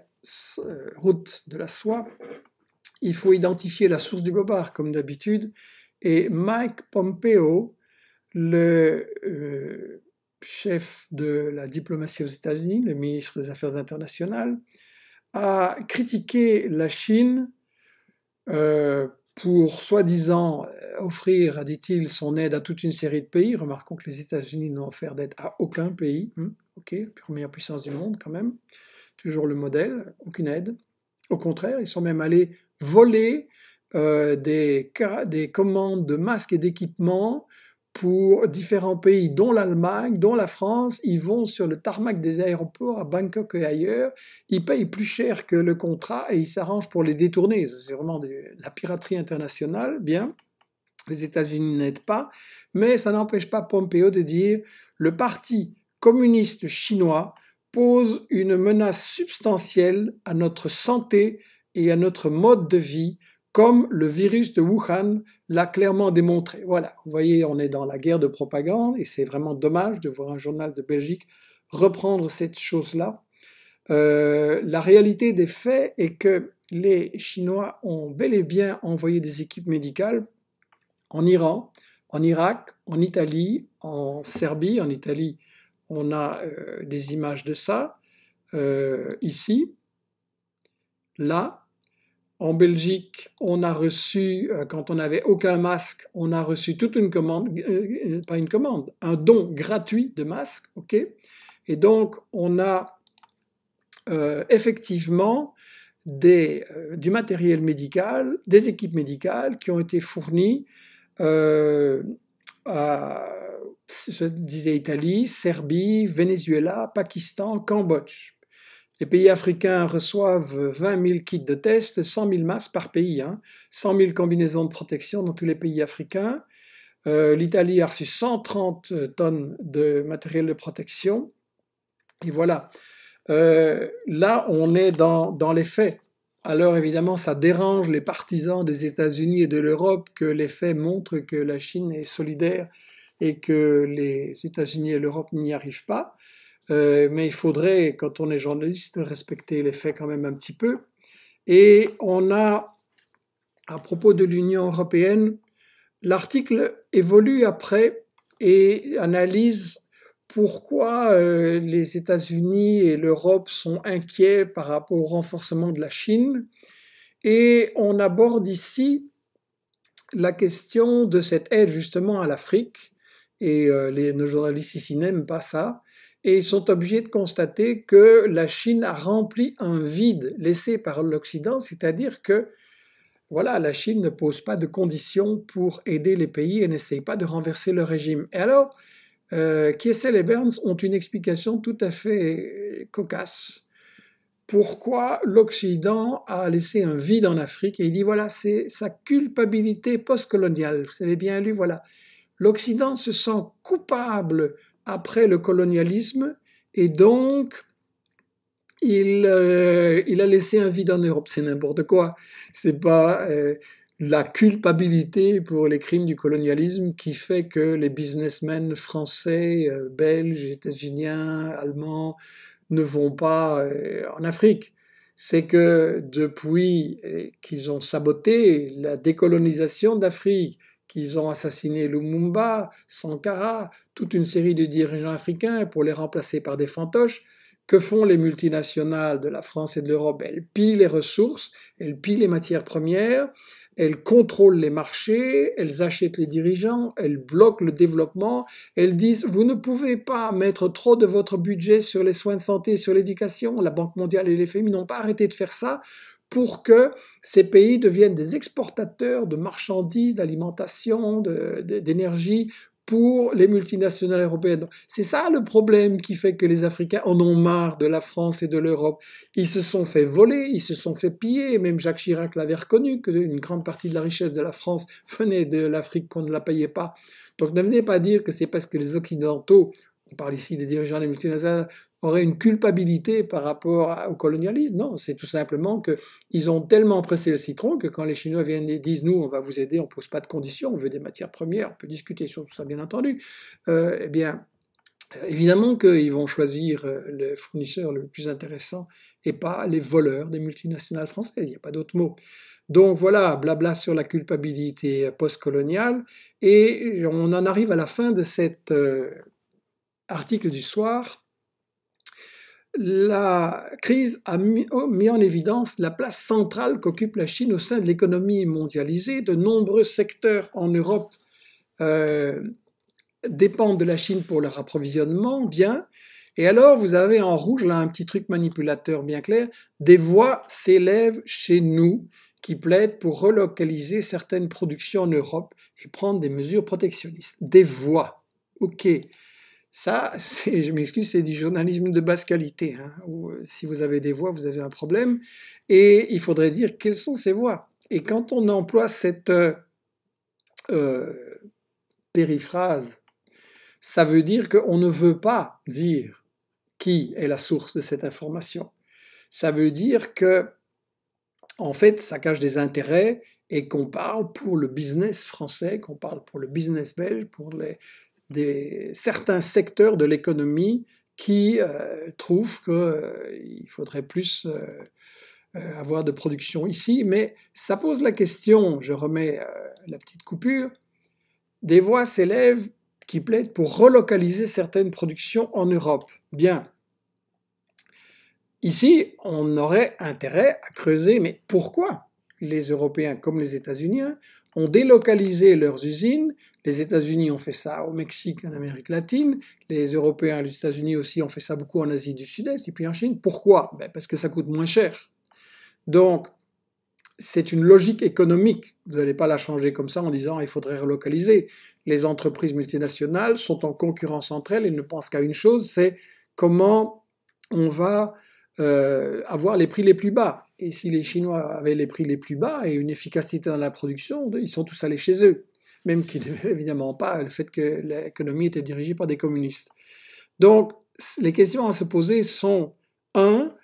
routes de la soie, il faut identifier la source du bobard, comme d'habitude. Et Mike Pompeo, le euh, chef de la diplomatie aux États-Unis, le ministre des Affaires internationales, a critiqué la Chine euh, pour soi-disant euh, offrir, a dit-il, son aide à toute une série de pays. Remarquons que les États-Unis n'ont offert d'aide à aucun pays. Hein, OK, ok, première puissance du monde quand même. Toujours le modèle, aucune aide. Au contraire, ils sont même allés voler euh, des, des, commandes de masques et d'équipements pour différents pays, dont l'Allemagne, dont la France. Ils vont sur le tarmac des aéroports à Bangkok et ailleurs. Ils payent plus cher que le contrat et ils s'arrangent pour les détourner. C'est vraiment de la piraterie internationale, bien. Les États-Unis n'aident pas, mais ça n'empêche pas Pompeo de dire le parti communiste chinois pose une menace substantielle à notre santé et à notre mode de vie, comme le virus de Wuhan l'a clairement démontré. Voilà, vous voyez, on est dans la guerre de propagande et c'est vraiment dommage de voir un journal de Belgique reprendre cette chose-là. Euh, la réalité des faits est que les Chinois ont bel et bien envoyé des équipes médicales en Iran, en Irak, en Italie, en Serbie. En Italie, on a euh, des images de ça. Euh, ici, là, en Belgique, on a reçu, euh, quand on n'avait aucun masque, on a reçu toute une commande, euh, euh, pas une commande, un don gratuit de masques, ok Et donc, on a effectivement du matériel médical, des équipes médicales qui ont été fournies à, je disais Italie, Serbie, Venezuela, Pakistan, Cambodge. Les pays africains reçoivent 20 000 kits de tests, 100 000 masses par pays, 100 hein. 000 combinaisons de protection dans tous les pays africains. Euh, L'Italie a reçu 130 euh, tonnes de matériel de protection. Et voilà. Euh, là, on est dans, dans les faits. Alors évidemment, ça dérange les partisans des États-Unis et de l'Europe que les faits montrent que la Chine est solidaire et que les États-Unis et l'Europe n'y arrivent pas. Euh, mais il faudrait, quand on est journaliste, respecter les faits quand même un petit peu. Et on a, à propos de l'Union européenne, l'article évolue après et analyse pourquoi euh, les États-Unis et l'Europe sont inquiets par rapport au renforcement de la Chine. Et on aborde ici la question de cette aide justement à l'Afrique. Et euh, nos journalistes ici n'aiment pas ça et ils sont obligés de constater que la Chine a rempli un vide laissé par l'Occident, c'est-à-dire que voilà, la Chine ne pose pas de conditions pour aider les pays et n'essaye pas de renverser le régime. Et alors, euh, et Burns ont une explication tout à fait euh, cocasse. Pourquoi l'Occident a laissé un vide en Afrique Et il dit, voilà, c'est sa culpabilité postcoloniale. Vous avez bien lu, voilà. L'Occident se sent coupable après le colonialisme et donc euh, il, a laissé un vide en Europe. C'est n'importe quoi. C'est pas euh, la culpabilité pour les crimes du colonialisme qui fait que les businessmen français, euh, belges, états-uniens, allemands ne vont pas en Afrique. C'est que depuis qu'ils ont saboté la décolonisation d'Afrique, qu'ils ont assassiné Lumumba, Sankara, toute une série de dirigeants africains pour les remplacer par des fantoches. Que font les multinationales de la France et de l'Europe Elles pillent les ressources, elles pillent les matières premières, elles contrôlent les marchés, elles achètent les dirigeants, elles bloquent le développement, elles disent vous ne pouvez pas mettre trop de votre budget sur les soins de santé, sur l'éducation, la Banque mondiale et les FMI n'ont pas arrêté de faire ça pour que ces pays deviennent des exportateurs de marchandises, d'alimentation, d'énergie pour les multinationales européennes. C'est ça le problème qui fait que les Africains en ont marre de la France et de l'Europe. Ils se sont fait voler, ils se sont fait piller. Même Jacques Chirac l'avait reconnu qu'une grande partie de la richesse de la France venait de l'Afrique qu'on ne la payait pas. Donc ne venez pas dire que c'est parce que les Occidentaux on parle ici des dirigeants des multinationales, aurait une culpabilité par rapport au colonialisme. Non, c'est tout simplement qu'ils ont tellement pressé le citron que quand les Chinois viennent et disent nous, on va vous aider, on ne pose pas de conditions, on veut des matières premières, on peut discuter sur tout ça, bien entendu, euh, eh bien, évidemment qu'ils vont choisir euh, le fournisseur le plus intéressant et pas les voleurs des multinationales françaises, il n'y a pas d'autre mot. Donc voilà, blabla sur la culpabilité postcoloniale, et on en arrive à la fin de cet euh, article du soir la crise a oh, mis en évidence la place centrale qu'occupe la Chine au sein de l'économie mondialisée. De nombreux secteurs en Europe euh, dépendent de la Chine pour leur approvisionnement, bien. Et alors, vous avez en rouge, là, un petit truc manipulateur bien clair, des voix s'élèvent chez nous qui plaident pour relocaliser certaines productions en Europe et prendre des mesures protectionnistes. Des voix. OK. Ça, [laughs] je m'excuse, c'est du journalisme de basse qualité. Hein, euh, si vous avez des voix, vous avez un problème. Et il faudrait dire quelles sont ces voix. Et quand on emploie cette euh, euh, périphrase, ça veut dire qu'on ne veut pas dire qui est la source de cette information. Ça veut dire que, en fait, ça cache des intérêts et qu'on parle pour le business français, qu'on parle pour le business belge, pour les, certains secteurs de l'économie qui euh, trouvent qu'il euh, faudrait plus euh, avoir de production ici, mais ça pose la question, je remets la petite coupure, des voix s'élèvent qui plaident pour relocaliser certaines productions en Europe. Bien. Ici, on aurait intérêt à creuser, mais pourquoi les Européens comme les États-Unis ont délocalisé leurs usines. Les États-Unis ont fait ça au Mexique, en Amérique latine. Les Européens et les États-Unis aussi ont fait ça beaucoup en Asie du Sud-Est et puis en Chine. Pourquoi ben, Parce que ça coûte moins cher. Donc, c'est une logique économique. Vous n'allez pas la changer comme ça en disant il faudrait relocaliser. Les entreprises multinationales sont en concurrence entre elles et ne pensent qu'à une chose, c'est comment on va euh, avoir les prix les plus bas. Et si les Chinois avaient les prix les plus bas et une efficacité dans la production, ils sont tous allés chez eux, même qu'ils [laughs] évidemment pas le fait que l'économie était dirigée par des communistes. Donc, les questions à se poser sont un,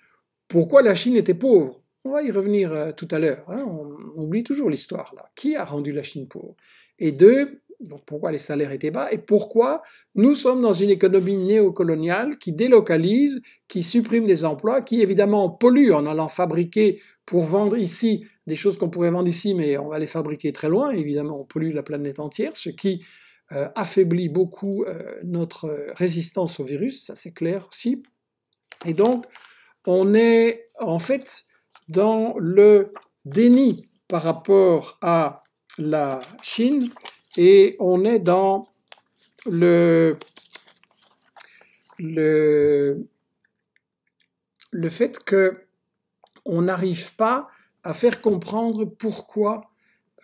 Pourquoi la Chine était pauvre On va y revenir euh, tout à l'heure. Hein. on, oublie toujours l'histoire là. Qui a rendu la Chine pauvre Et 2 pourquoi les salaires étaient bas et pourquoi nous sommes dans une économie néocoloniale qui délocalise, qui supprime des emplois, qui évidemment pollue en allant fabriquer pour vendre ici des choses qu'on pourrait vendre ici, mais on va les fabriquer très loin. Évidemment, on pollue la planète entière, ce qui euh, affaiblit beaucoup euh, notre euh, résistance au virus, ça c'est clair aussi. Et donc, on est en fait dans le déni par rapport à la Chine et on est dans le, fait que on n'arrive pas à faire comprendre pourquoi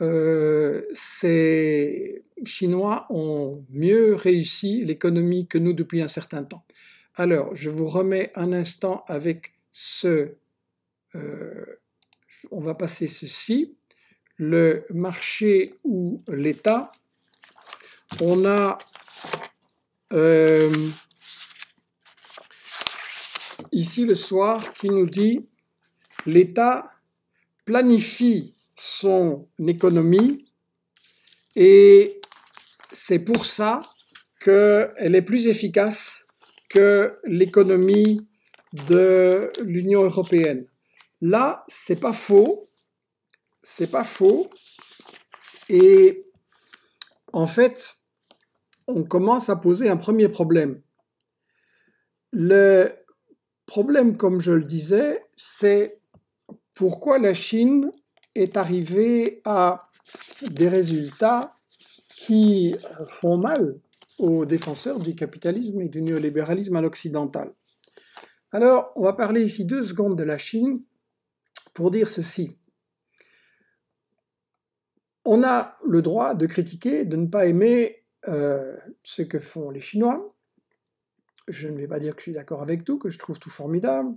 euh, ces Chinois ont mieux réussi l'économie que nous depuis un certain temps. Alors, je vous remets un instant avec ce... Euh, on va passer ceci, le marché ou l'État on a euh, ici le soir qui nous dit l'État planifie son économie et c'est pour ça qu'elle est plus efficace que l'économie de l'Union européenne. Là, c'est pas faux, c'est pas faux, et en fait, on commence à poser un premier problème. Le problème, comme je le disais, c'est pourquoi la Chine est arrivée à des résultats qui font mal aux défenseurs du capitalisme et du néolibéralisme à l'occidental. Alors, on va parler ici deux secondes de la Chine pour dire ceci on a le droit de critiquer, de ne pas aimer euh, ce que font les Chinois. Je ne vais pas dire que je suis d'accord avec tout, que je trouve tout formidable,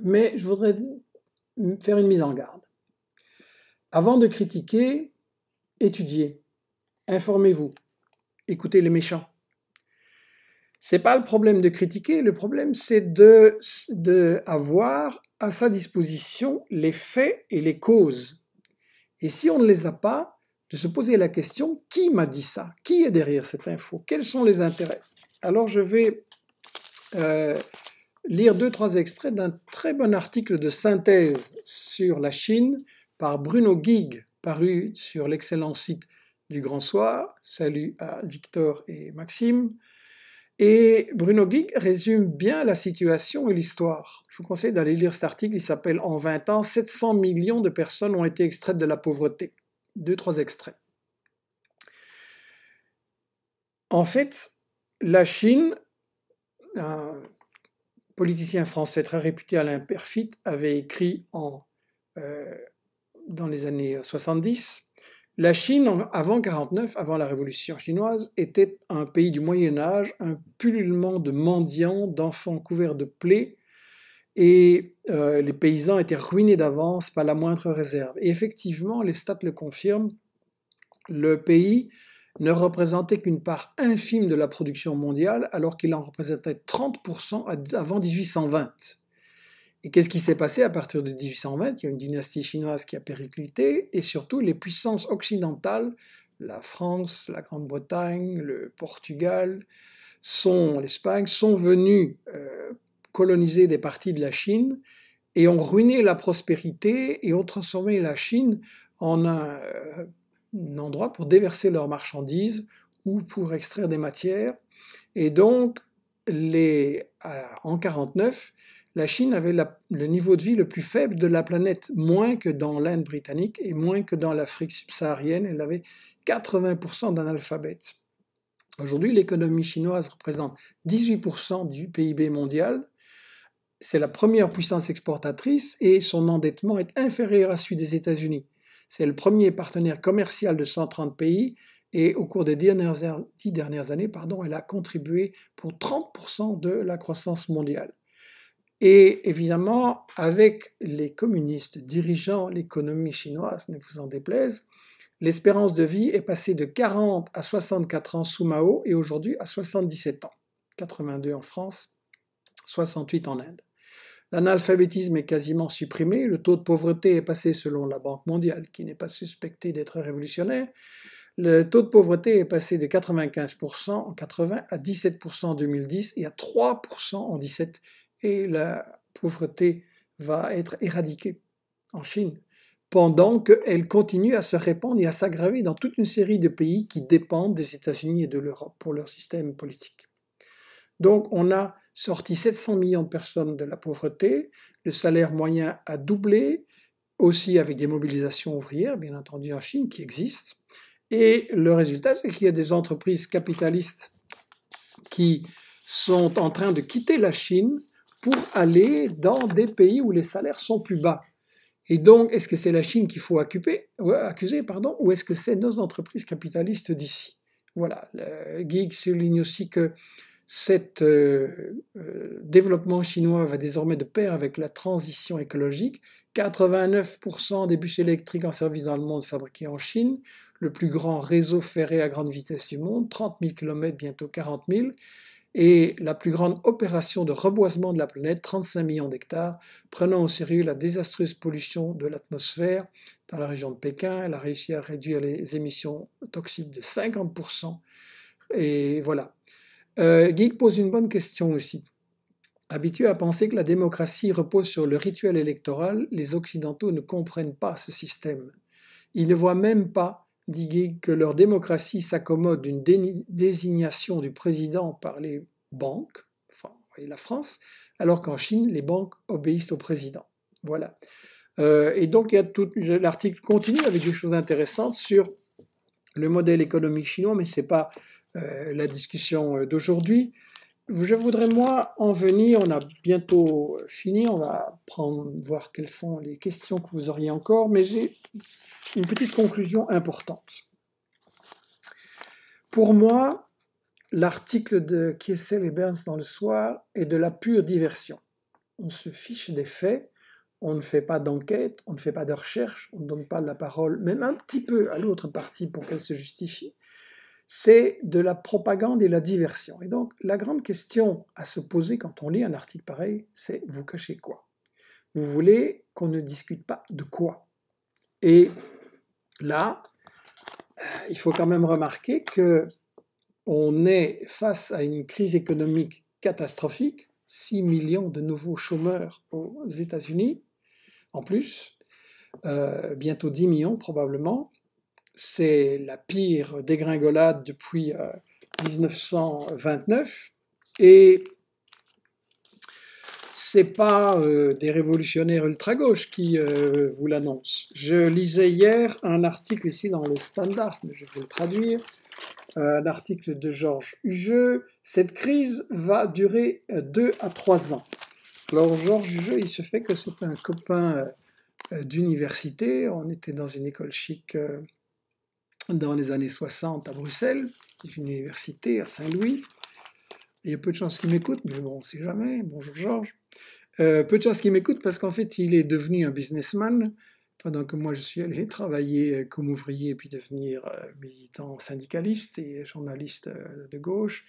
mais je voudrais faire une mise en garde. Avant de critiquer, étudiez, informez-vous, écoutez les méchants. C'est pas le problème de critiquer, le problème c'est de, de avoir à sa disposition les faits et les causes et si on ne les a pas, de se poser la question qui m'a dit ça Qui est derrière cette info Quels sont les intérêts Alors je vais euh, lire deux, trois extraits d'un très bon article de synthèse sur la Chine par Bruno Guig, paru sur l'excellent site du Grand Soir. Salut à Victor et Maxime. Et Bruno Guig résume bien la situation et l'histoire. Je vous conseille d'aller lire cet article, il s'appelle En 20 ans, 700 millions de personnes ont été extraites de la pauvreté. Deux, trois extraits. En fait, la Chine, un politicien français très réputé, Alain Perfit, avait écrit en, euh, dans les années 70 la Chine, avant 1949, avant la Révolution chinoise, était un pays du Moyen Âge, un pullulement de mendiants, d'enfants couverts de plaies, et euh, les paysans étaient ruinés d'avance, par la moindre réserve. Et effectivement, les stats le confirment, le pays ne représentait qu'une part infime de la production mondiale, alors qu'il en représentait 30% avant 1820. Et qu'est-ce qui s'est passé à partir de 1820 Il y a une dynastie chinoise qui a périclité et surtout les puissances occidentales, la France, la Grande-Bretagne, le Portugal, sont l'Espagne, sont venues euh, coloniser des parties de la Chine et ont ruiné la prospérité et ont transformé la Chine en un, euh, un endroit pour déverser leurs marchandises ou pour extraire des matières. Et donc, les, en 49, la Chine avait le niveau de vie le plus faible de la planète, moins que dans l'Inde britannique et moins que dans l'Afrique subsaharienne. Elle avait 80% d'analphabètes. Aujourd'hui, l'économie chinoise représente 18% du PIB mondial. C'est la première puissance exportatrice et son endettement est inférieur à celui des États-Unis. C'est le premier partenaire commercial de 130 pays et au cours des dix dernières années, pardon, elle a contribué pour 30% de la croissance mondiale. Et évidemment, avec les communistes dirigeant l'économie chinoise, ne vous en déplaise, l'espérance de vie est passée de 40 à 64 ans sous Mao et aujourd'hui à 77 ans. 82 en France, 68 en Inde. L'analphabétisme est quasiment supprimé, le taux de pauvreté est passé selon la Banque mondiale, qui n'est pas suspectée d'être révolutionnaire, le taux de pauvreté est passé de 95% en 80 à 17% en 2010 et à 3% en 17 et la pauvreté va être éradiquée en Chine, pendant qu'elle continue à se répandre et à s'aggraver dans toute une série de pays qui dépendent des États-Unis et de l'Europe pour leur système politique. Donc on a sorti 700 millions de personnes de la pauvreté, le salaire moyen a doublé, aussi avec des mobilisations ouvrières, bien entendu en Chine, qui existent. Et le résultat, c'est qu'il y a des entreprises capitalistes qui sont en train de quitter la Chine pour aller dans des pays où les salaires sont plus bas. Et donc, est-ce que c'est la Chine qu'il faut accuser, accuser pardon, ou est-ce que c'est nos entreprises capitalistes d'ici Voilà, Guy souligne aussi que cet euh, euh, développement chinois va désormais de pair avec la transition écologique. 89% des bus électriques en service dans le monde fabriqués en Chine, le plus grand réseau ferré à grande vitesse du monde, 30 000 km, bientôt 40 000 et la plus grande opération de reboisement de la planète, 35 millions d'hectares, prenant au sérieux la désastreuse pollution de l'atmosphère dans la région de Pékin. Elle a réussi à réduire les émissions toxiques de 50%. Et voilà. Euh, Geek pose une bonne question aussi. Habitués à penser que la démocratie repose sur le rituel électoral, les Occidentaux ne comprennent pas ce système. Ils ne voient même pas Digué que leur démocratie s'accommode d'une désignation du président par les banques, enfin et la France, alors qu'en Chine, les banques obéissent au président. Voilà. Euh, et donc, l'article continue avec des choses intéressantes sur le modèle économique chinois, mais ce n'est pas euh, la discussion euh, d'aujourd'hui je voudrais moi en venir, on a bientôt fini, on va prendre, voir quelles sont les questions que vous auriez encore, mais j'ai une petite conclusion importante. Pour moi, l'article de Kiesel et Burns dans le soir est de la pure diversion. On se fiche des faits, on ne fait pas d'enquête, on ne fait pas de recherche, on ne donne pas la parole, même un petit peu à l'autre partie pour qu'elle se justifie c'est de la propagande et la diversion. Et donc, la grande question à se poser quand on lit un article pareil, c'est vous cachez quoi Vous voulez qu'on ne discute pas de quoi Et là, euh, il faut quand même remarquer que on est face à une crise économique catastrophique, 6 millions de nouveaux chômeurs aux États-Unis, en plus, euh, bientôt 10 millions probablement, c'est la pire dégringolade depuis 1929 euh, et n'est pas euh, des révolutionnaires ultra-gauche qui euh, vous l'annoncent. Je lisais hier un article ici dans le Standard, mais je vais le traduire, un article de Georges Hugeux. Cette crise va durer deux à trois ans. Alors Georges Hugeux, il se fait que c'est un copain d'université, on était dans une école chic dans les années 60 à Bruxelles, qui est une université à Saint-Louis. Il y a peu de chances qu'il m'écoute, mais bon, on ne sait jamais. Bonjour Georges. Euh, peu de chances qu'il m'écoute parce qu'en fait, il est devenu un businessman pendant que moi, je suis allé travailler euh, comme ouvrier et puis devenir euh, militant syndicaliste et journaliste de gauche.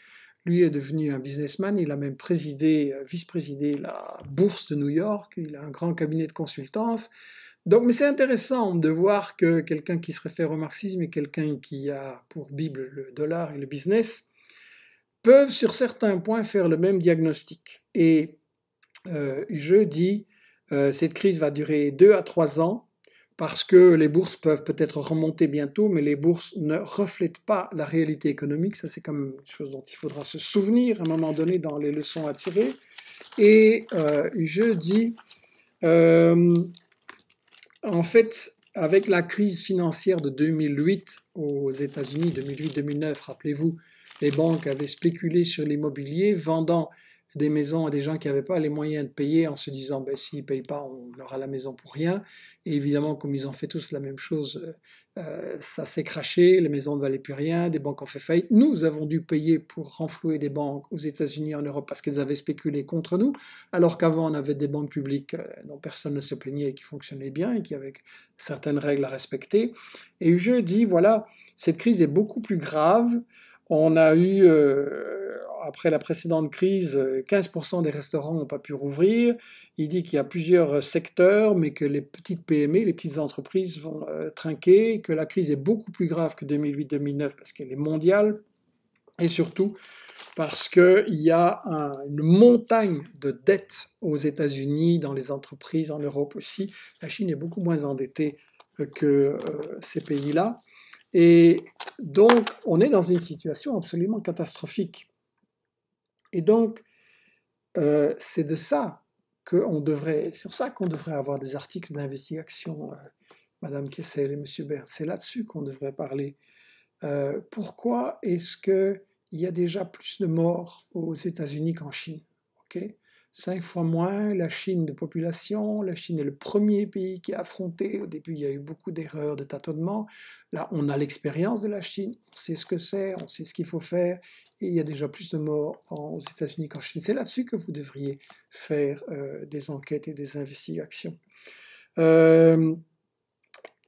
Lui est devenu un businessman. Il a même présidé, vice-présidé la bourse de New York. Il a un grand cabinet de consultance. Donc, mais c'est intéressant de voir que quelqu'un qui se réfère au marxisme et quelqu'un qui a pour Bible le dollar et le business peuvent sur certains points faire le même diagnostic. Et euh, je dis, euh, cette crise va durer deux à trois ans parce que les bourses peuvent peut-être remonter bientôt, mais les bourses ne reflètent pas la réalité économique. Ça, c'est quand même une chose dont il faudra se souvenir à un moment donné dans les leçons à tirer. Et euh, je dis... En fait, avec la crise financière de 2008 aux États-Unis, 2008-2009, rappelez-vous, les banques avaient spéculé sur l'immobilier, vendant des maisons à des gens qui n'avaient pas les moyens de payer en se disant ben, s'ils ne payent pas, on aura la maison pour rien. Et évidemment, comme ils ont fait tous la même chose euh, euh, ça s'est craché, les maisons ne valaient plus rien, des banques ont fait faillite. Nous avons dû payer pour renflouer des banques aux États-Unis, et en Europe, parce qu'elles avaient spéculé contre nous, alors qu'avant on avait des banques publiques euh, dont personne ne se plaignait et qui fonctionnaient bien et qui avaient certaines règles à respecter. Et je dis, voilà, cette crise est beaucoup plus grave on a eu, euh, après la précédente crise, 15% des restaurants n'ont pas pu rouvrir. Il dit qu'il y a plusieurs secteurs, mais que les petites PME, les petites entreprises vont euh, trinquer, que la crise est beaucoup plus grave que 2008-2009 parce qu'elle est mondiale, et surtout parce qu'il y a une montagne de dettes aux États-Unis, dans les entreprises, en Europe aussi. La Chine est beaucoup moins endettée euh, que ces pays-là. Et donc, on est dans une situation absolument catastrophique. Et donc, euh, c'est de ça qu'on devrait, sur ça qu'on devrait avoir des articles d'investigation, Mme euh, Madame Kessel et Monsieur Bern. C'est là-dessus qu'on devrait parler. Euh, pourquoi est-ce qu'il y a déjà plus de morts aux États-Unis qu'en Chine Ok cinq fois moins la Chine de population. La Chine est le premier pays qui a affronté. Au début, il y a eu beaucoup d'erreurs, de tâtonnements. Là, on a l'expérience de la Chine, on sait ce que c'est, on sait ce qu'il faut faire. Et il y a déjà plus de morts aux États-Unis qu'en Chine. C'est là-dessus que vous devriez faire euh, des enquêtes et des investigations. Euh,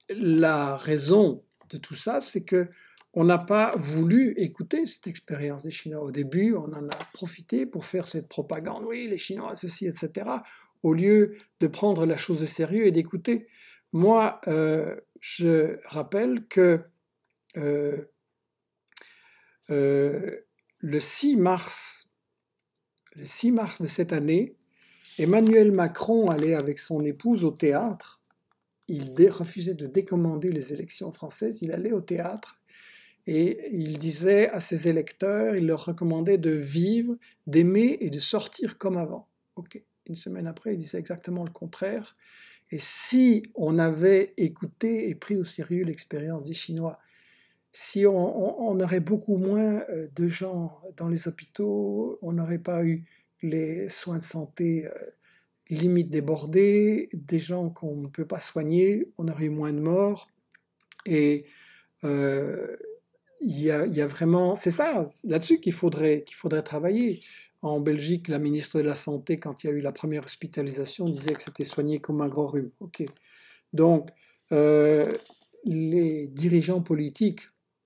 la raison de tout ça, c'est que on n'a pas voulu écouter cette expérience des Chinois. Au début, on en a profité pour faire cette propagande, oui, les Chinois, ceci, etc., au lieu de prendre la chose au sérieux et d'écouter. Moi, euh, je rappelle que euh, euh, le 6 mars, le 6 mars de cette année, Emmanuel Macron allait avec son épouse au théâtre. Il refusait de décommander les élections françaises. Il allait au théâtre et il disait à ses électeurs, il leur recommandait de vivre, d'aimer et de sortir comme avant. Ok. Une semaine après, il disait exactement le contraire. Et si on avait écouté et pris au sérieux l'expérience des Chinois, si on, aurait beaucoup moins euh, de gens dans les hôpitaux, on n'aurait pas eu les soins de santé euh, limite débordés, des gens qu'on ne peut pas soigner, on aurait eu moins de morts. Et euh, il y, a, vraiment, c'est ça, là-dessus qu'il faudrait, qu'il faudrait travailler. En Belgique, la ministre de la Santé, quand il y a eu la première hospitalisation, disait que c'était soigné comme un gros rhume. Ok. Donc, euh, les dirigeants politiques,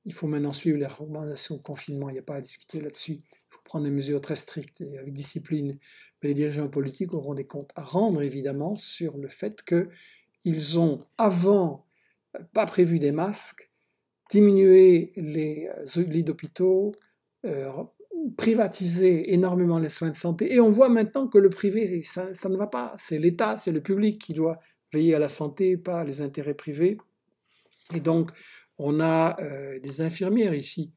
il faut maintenant suivre les recommandations de confinement, il n'y a pas à discuter là-dessus. Il faut prendre des mesures très strictes et avec discipline. Mais les dirigeants politiques auront des comptes à rendre, évidemment, sur le fait qu'ils ont, avant, pas prévu des masques, diminuer euh, les lits d'hôpitaux, euh, privatiser énormément les soins de santé. Et on voit maintenant que le privé, ça, ne va pas. C'est l'État, c'est le public qui doit veiller à la santé, pas les intérêts privés. Et donc, on a euh, des infirmières ici.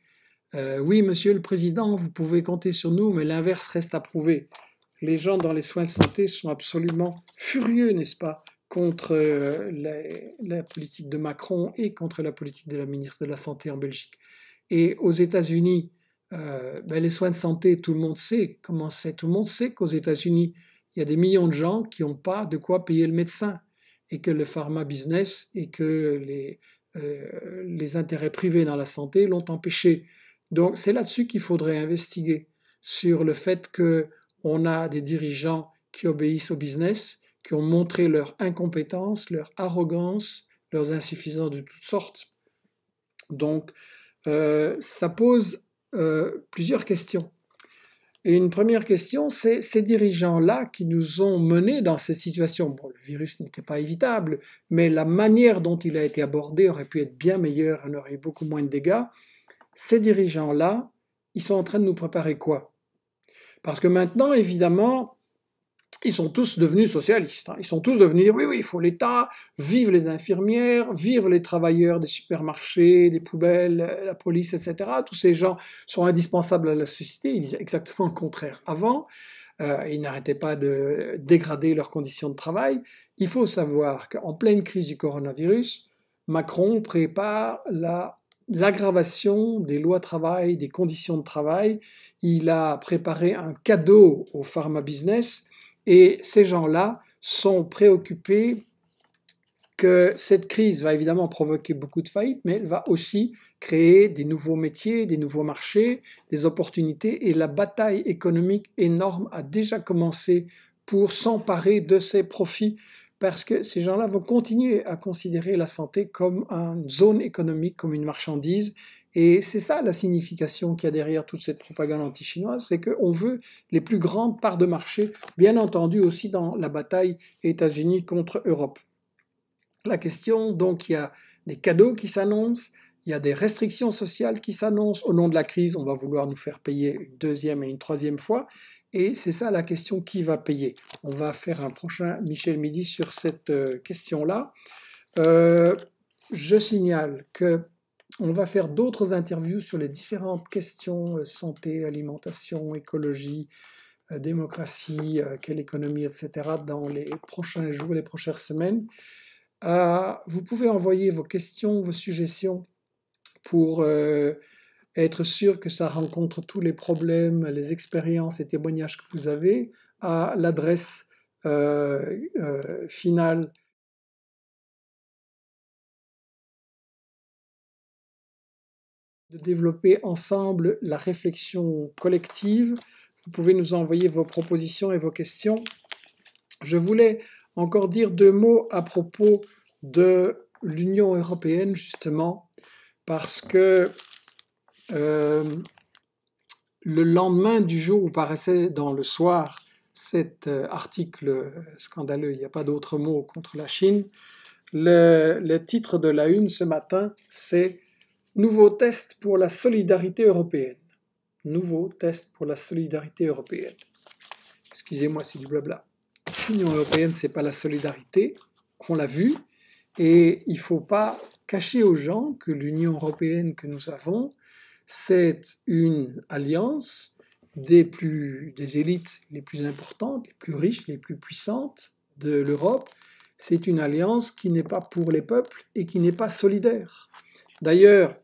oui, monsieur le Président, vous pouvez compter sur nous, mais l'inverse reste à prouver. Les gens dans les soins de santé sont absolument furieux, n'est-ce pas, contre euh, la, politique de Macron et contre la politique de la ministre de la Santé en Belgique. Et aux États-Unis, euh, ben les soins de santé, tout le monde sait comment c'est. Tout le monde sait qu'aux États-Unis, il y a des millions de gens qui n'ont pas de quoi payer le médecin et que le pharma business et que les, euh, les intérêts privés dans la santé l'ont empêché. Donc c'est là-dessus qu'il faudrait investiguer, sur le fait qu'on a des dirigeants qui obéissent au business qui ont montré leur incompétence, leur arrogance, leurs insuffisances de toutes sortes. Donc, euh, ça pose euh, plusieurs questions. Et une première question, c'est ces dirigeants-là qui nous ont menés dans ces situations. Bon, le virus n'était pas évitable, mais la manière dont il a été abordé aurait pu être bien meilleure, on aurait eu beaucoup moins de dégâts. Ces dirigeants-là, ils sont en train de nous préparer quoi Parce que maintenant, évidemment, ils sont tous devenus socialistes. Hein. Ils sont tous devenus dire oui, oui, il faut l'État, vive les infirmières, vive les travailleurs des supermarchés, des poubelles, euh, la police, etc. Tous ces gens sont indispensables à la société. Ils disaient exactement le contraire avant. Euh, ils n'arrêtaient pas de dégrader leurs conditions de travail. Il faut savoir qu'en pleine crise du coronavirus, Macron prépare l'aggravation des lois travail, des conditions de travail. Il a préparé un cadeau au pharma business et ces gens-là sont préoccupés que cette crise va évidemment provoquer beaucoup de faillites, mais elle va aussi créer des nouveaux métiers, des nouveaux marchés, des opportunités, et la bataille économique énorme a déjà commencé pour s'emparer de ces profits, parce que ces gens-là vont continuer à considérer la santé comme une zone économique, comme une marchandise, et c'est ça la signification qu'il y a derrière toute cette propagande anti-chinoise, c'est qu'on veut les plus grandes parts de marché, bien entendu aussi dans la bataille États-Unis contre Europe. La question, donc, il y a des cadeaux qui s'annoncent, il y a des restrictions sociales qui s'annoncent. Au nom de la crise, on va vouloir nous faire payer une deuxième et une troisième fois. Et c'est ça la question qui va payer. On va faire un prochain Michel Midi sur cette euh, question-là. Euh, je signale que on va faire d'autres interviews sur les différentes questions euh, santé, alimentation, écologie, euh, démocratie, euh, quelle économie, etc. dans les prochains jours, les prochaines semaines. vous pouvez envoyer vos questions, vos suggestions pour être sûr que ça rencontre tous les problèmes, les expériences et témoignages que vous avez à l'adresse finale de développer ensemble la réflexion collective. Vous pouvez nous envoyer vos propositions et vos questions. Je voulais encore dire deux mots à propos de l'Union européenne, justement, parce que euh, le lendemain du jour où paraissait dans le soir cet euh, article scandaleux, il n'y a pas d'autre mot, contre la Chine, le, titre de la une ce matin, c'est Nouveau test pour la solidarité européenne. Nouveau test pour la solidarité européenne. Excusez-moi, c'est du blabla. L'Union européenne, c'est pas la solidarité, on l'a vu, et il faut pas cacher aux gens que l'Union européenne que nous avons, c'est une alliance des, plus, des élites les plus importantes, les plus riches, les plus puissantes de l'Europe. C'est une alliance qui n'est pas pour les peuples et qui n'est pas solidaire. D'ailleurs,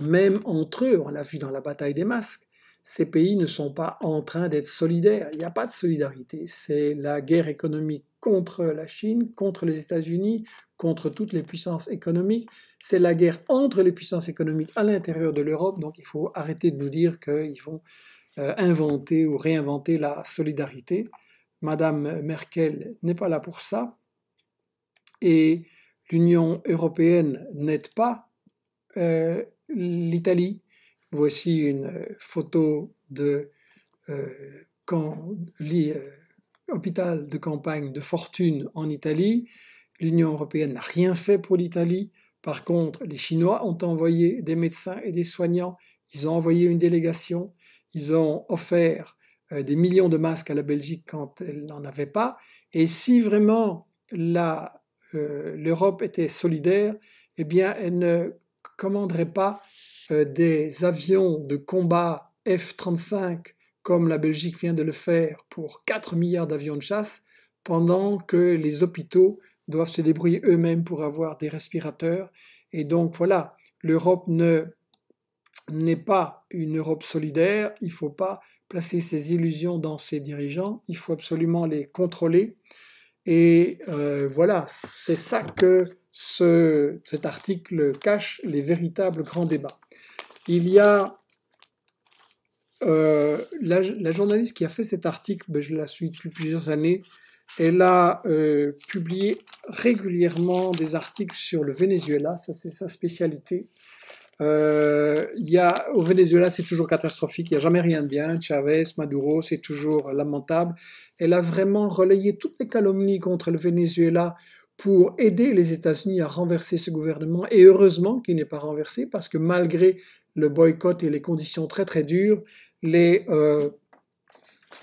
même entre eux, on l'a vu dans la bataille des masques, ces pays ne sont pas en train d'être solidaires. Il n'y a pas de solidarité. C'est la guerre économique contre la Chine, contre les États-Unis, contre toutes les puissances économiques. C'est la guerre entre les puissances économiques à l'intérieur de l'Europe. Donc il faut arrêter de nous dire qu'ils vont euh, inventer ou réinventer la solidarité. Madame Merkel n'est pas là pour ça. Et l'Union européenne n'aide pas. Euh, l'Italie. Voici une euh, photo de euh, l'hôpital euh, de campagne de fortune en Italie. L'Union européenne n'a rien fait pour l'Italie. Par contre, les Chinois ont envoyé des médecins et des soignants. Ils ont envoyé une délégation. Ils ont offert des millions de masques à la Belgique quand elle n'en avait pas. Et si vraiment l'Europe était solidaire, eh bien, elle ne commanderait pas euh, des avions de combat F-35 comme la Belgique vient de le faire pour 4 milliards d'avions de chasse, pendant que les hôpitaux doivent se débrouiller eux-mêmes pour avoir des respirateurs. Et donc voilà, l'Europe n'est pas une Europe solidaire, il ne faut pas placer ses illusions dans ses dirigeants, il faut absolument les contrôler. Et euh, voilà, c'est ça que cet article cache les véritables grands débats. Il y a euh, la, journaliste qui a fait cet article, ben, je la suis depuis plusieurs années, elle a euh, publié régulièrement des articles sur le Venezuela, ça c'est sa spécialité. Euh, y a, au Venezuela, c'est toujours catastrophique, il n'y a jamais rien de bien. Chavez, Maduro, c'est toujours lamentable. Elle a vraiment relayé toutes les calomnies contre le Venezuela pour aider les États-Unis à renverser ce gouvernement. Et heureusement qu'il n'est pas renversé parce que malgré le boycott et les conditions très très dures, les euh,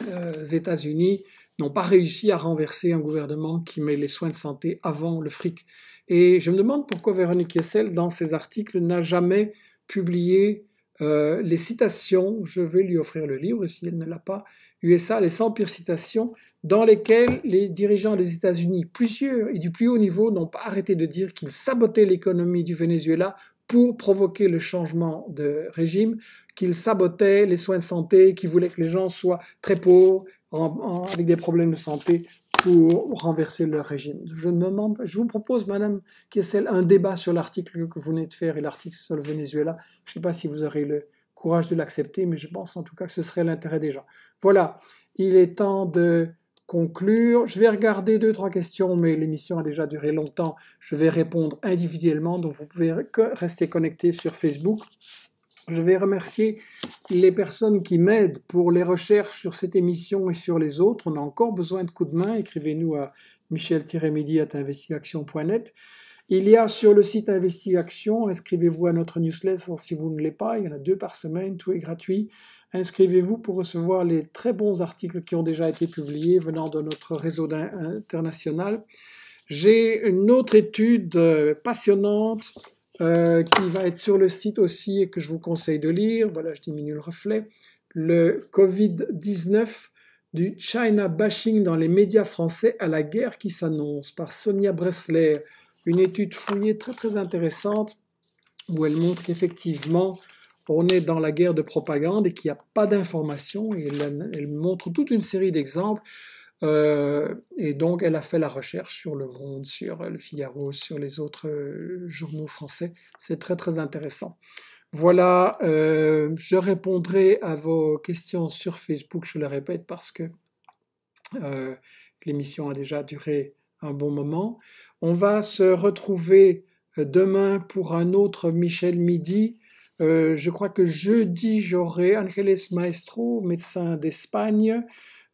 euh, États-Unis n'ont pas réussi à renverser un gouvernement qui met les soins de santé avant le fric. Et je me demande pourquoi Véronique Kessel, dans ses articles, n'a jamais publié euh, les citations. Je vais lui offrir le livre si elle ne l'a pas. USA, les 100 pires citations dans lesquels les dirigeants des États-Unis, plusieurs et du plus haut niveau, n'ont pas arrêté de dire qu'ils sabotaient l'économie du Venezuela pour provoquer le changement de régime, qu'ils sabotaient les soins de santé, qu'ils voulaient que les gens soient très pauvres, avec des problèmes de santé, pour renverser leur régime. Je, me, demande, je vous propose, Madame Kessel, un débat sur l'article que vous venez de faire et l'article sur le Venezuela. Je ne sais pas si vous aurez le courage de l'accepter, mais je pense en tout cas que ce serait l'intérêt des gens. Voilà, il est temps de conclure. Je vais regarder deux, trois questions, mais l'émission a déjà duré longtemps. Je vais répondre individuellement, donc vous pouvez rester connecté sur Facebook. Je vais remercier les personnes qui m'aident pour les recherches sur cette émission et sur les autres. On a encore besoin de coups de main. Écrivez-nous à michel-midi.investigation.net. Il y a sur le site Investigation, inscrivez-vous à notre newsletter si vous ne l'êtes pas. Il y en a deux par semaine, tout est gratuit. Inscrivez-vous pour recevoir les très bons articles qui ont déjà été publiés venant de notre réseau international. J'ai une autre étude euh, passionnante euh, qui va être sur le site aussi et que je vous conseille de lire. Voilà, je diminue le reflet. Le Covid-19 du China bashing dans les médias français à la guerre qui s'annonce par Sonia Bressler. Une étude fouillée très très intéressante où elle montre qu'effectivement on est dans la guerre de propagande et qu'il n'y a pas d'informations. elle, montre toute une série d'exemples. Euh, et donc, elle a fait la recherche sur Le Monde, sur Le Figaro, sur les autres euh, journaux français. C'est très, très intéressant. Voilà, euh, je répondrai à vos questions sur Facebook, je le répète, parce que l'émission a déjà duré un bon moment. On va se retrouver demain pour un autre Michel Midi. Euh, je crois que jeudi, j'aurai Angeles Maestro, médecin d'Espagne.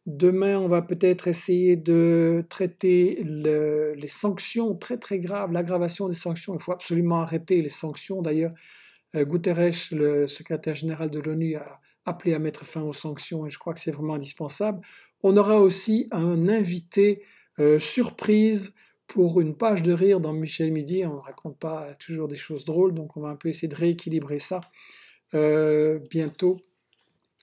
Demain, on va peut-être essayer de traiter les sanctions très très graves, l'aggravation des sanctions. Il faut absolument arrêter les sanctions. D'ailleurs, euh, Guterres, le secrétaire général de l'ONU, a appelé à mettre fin aux sanctions et je crois que c'est vraiment indispensable. On aura aussi un invité euh, surprise pour une page de rire dans Michel Midi, on ne raconte pas toujours des choses drôles, donc on va un peu essayer de rééquilibrer ça euh, bientôt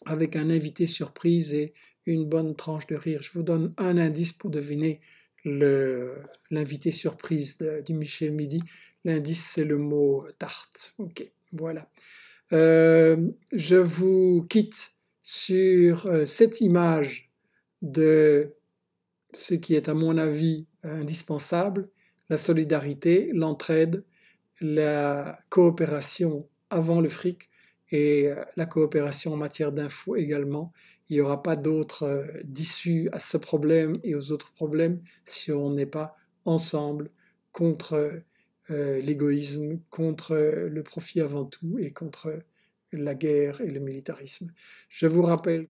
avec un invité surprise et une bonne tranche de rire. Je vous donne un indice pour deviner l'invité surprise du Michel Midi. L'indice, c'est le mot tarte. Ok, voilà. Euh, je vous quitte sur euh, cette image de ce qui est à mon avis indispensable, la solidarité, l'entraide, la coopération avant le fric et euh, la coopération en matière d'infos également. Il n'y aura pas d'autre euh, d'issue à ce problème et aux autres problèmes si on n'est pas ensemble contre euh, l'égoïsme, contre le profit avant tout et contre la guerre et le militarisme. Je vous rappelle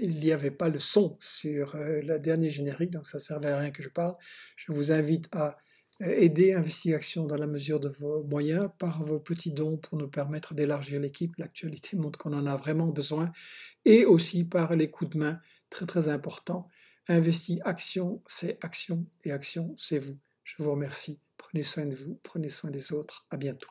il n'y avait pas le son sur euh, la dernière générique, donc ça servait à rien que je parle. Je vous invite à euh, aider Action dans la mesure de vos moyens par vos petits dons pour nous permettre d'élargir l'équipe. L'actualité montre qu'on en a vraiment besoin et aussi par les coups de main très très importants. Investi action, c'est action et action, c'est vous. Je vous remercie. Prenez soin de vous, prenez soin des autres. À bientôt.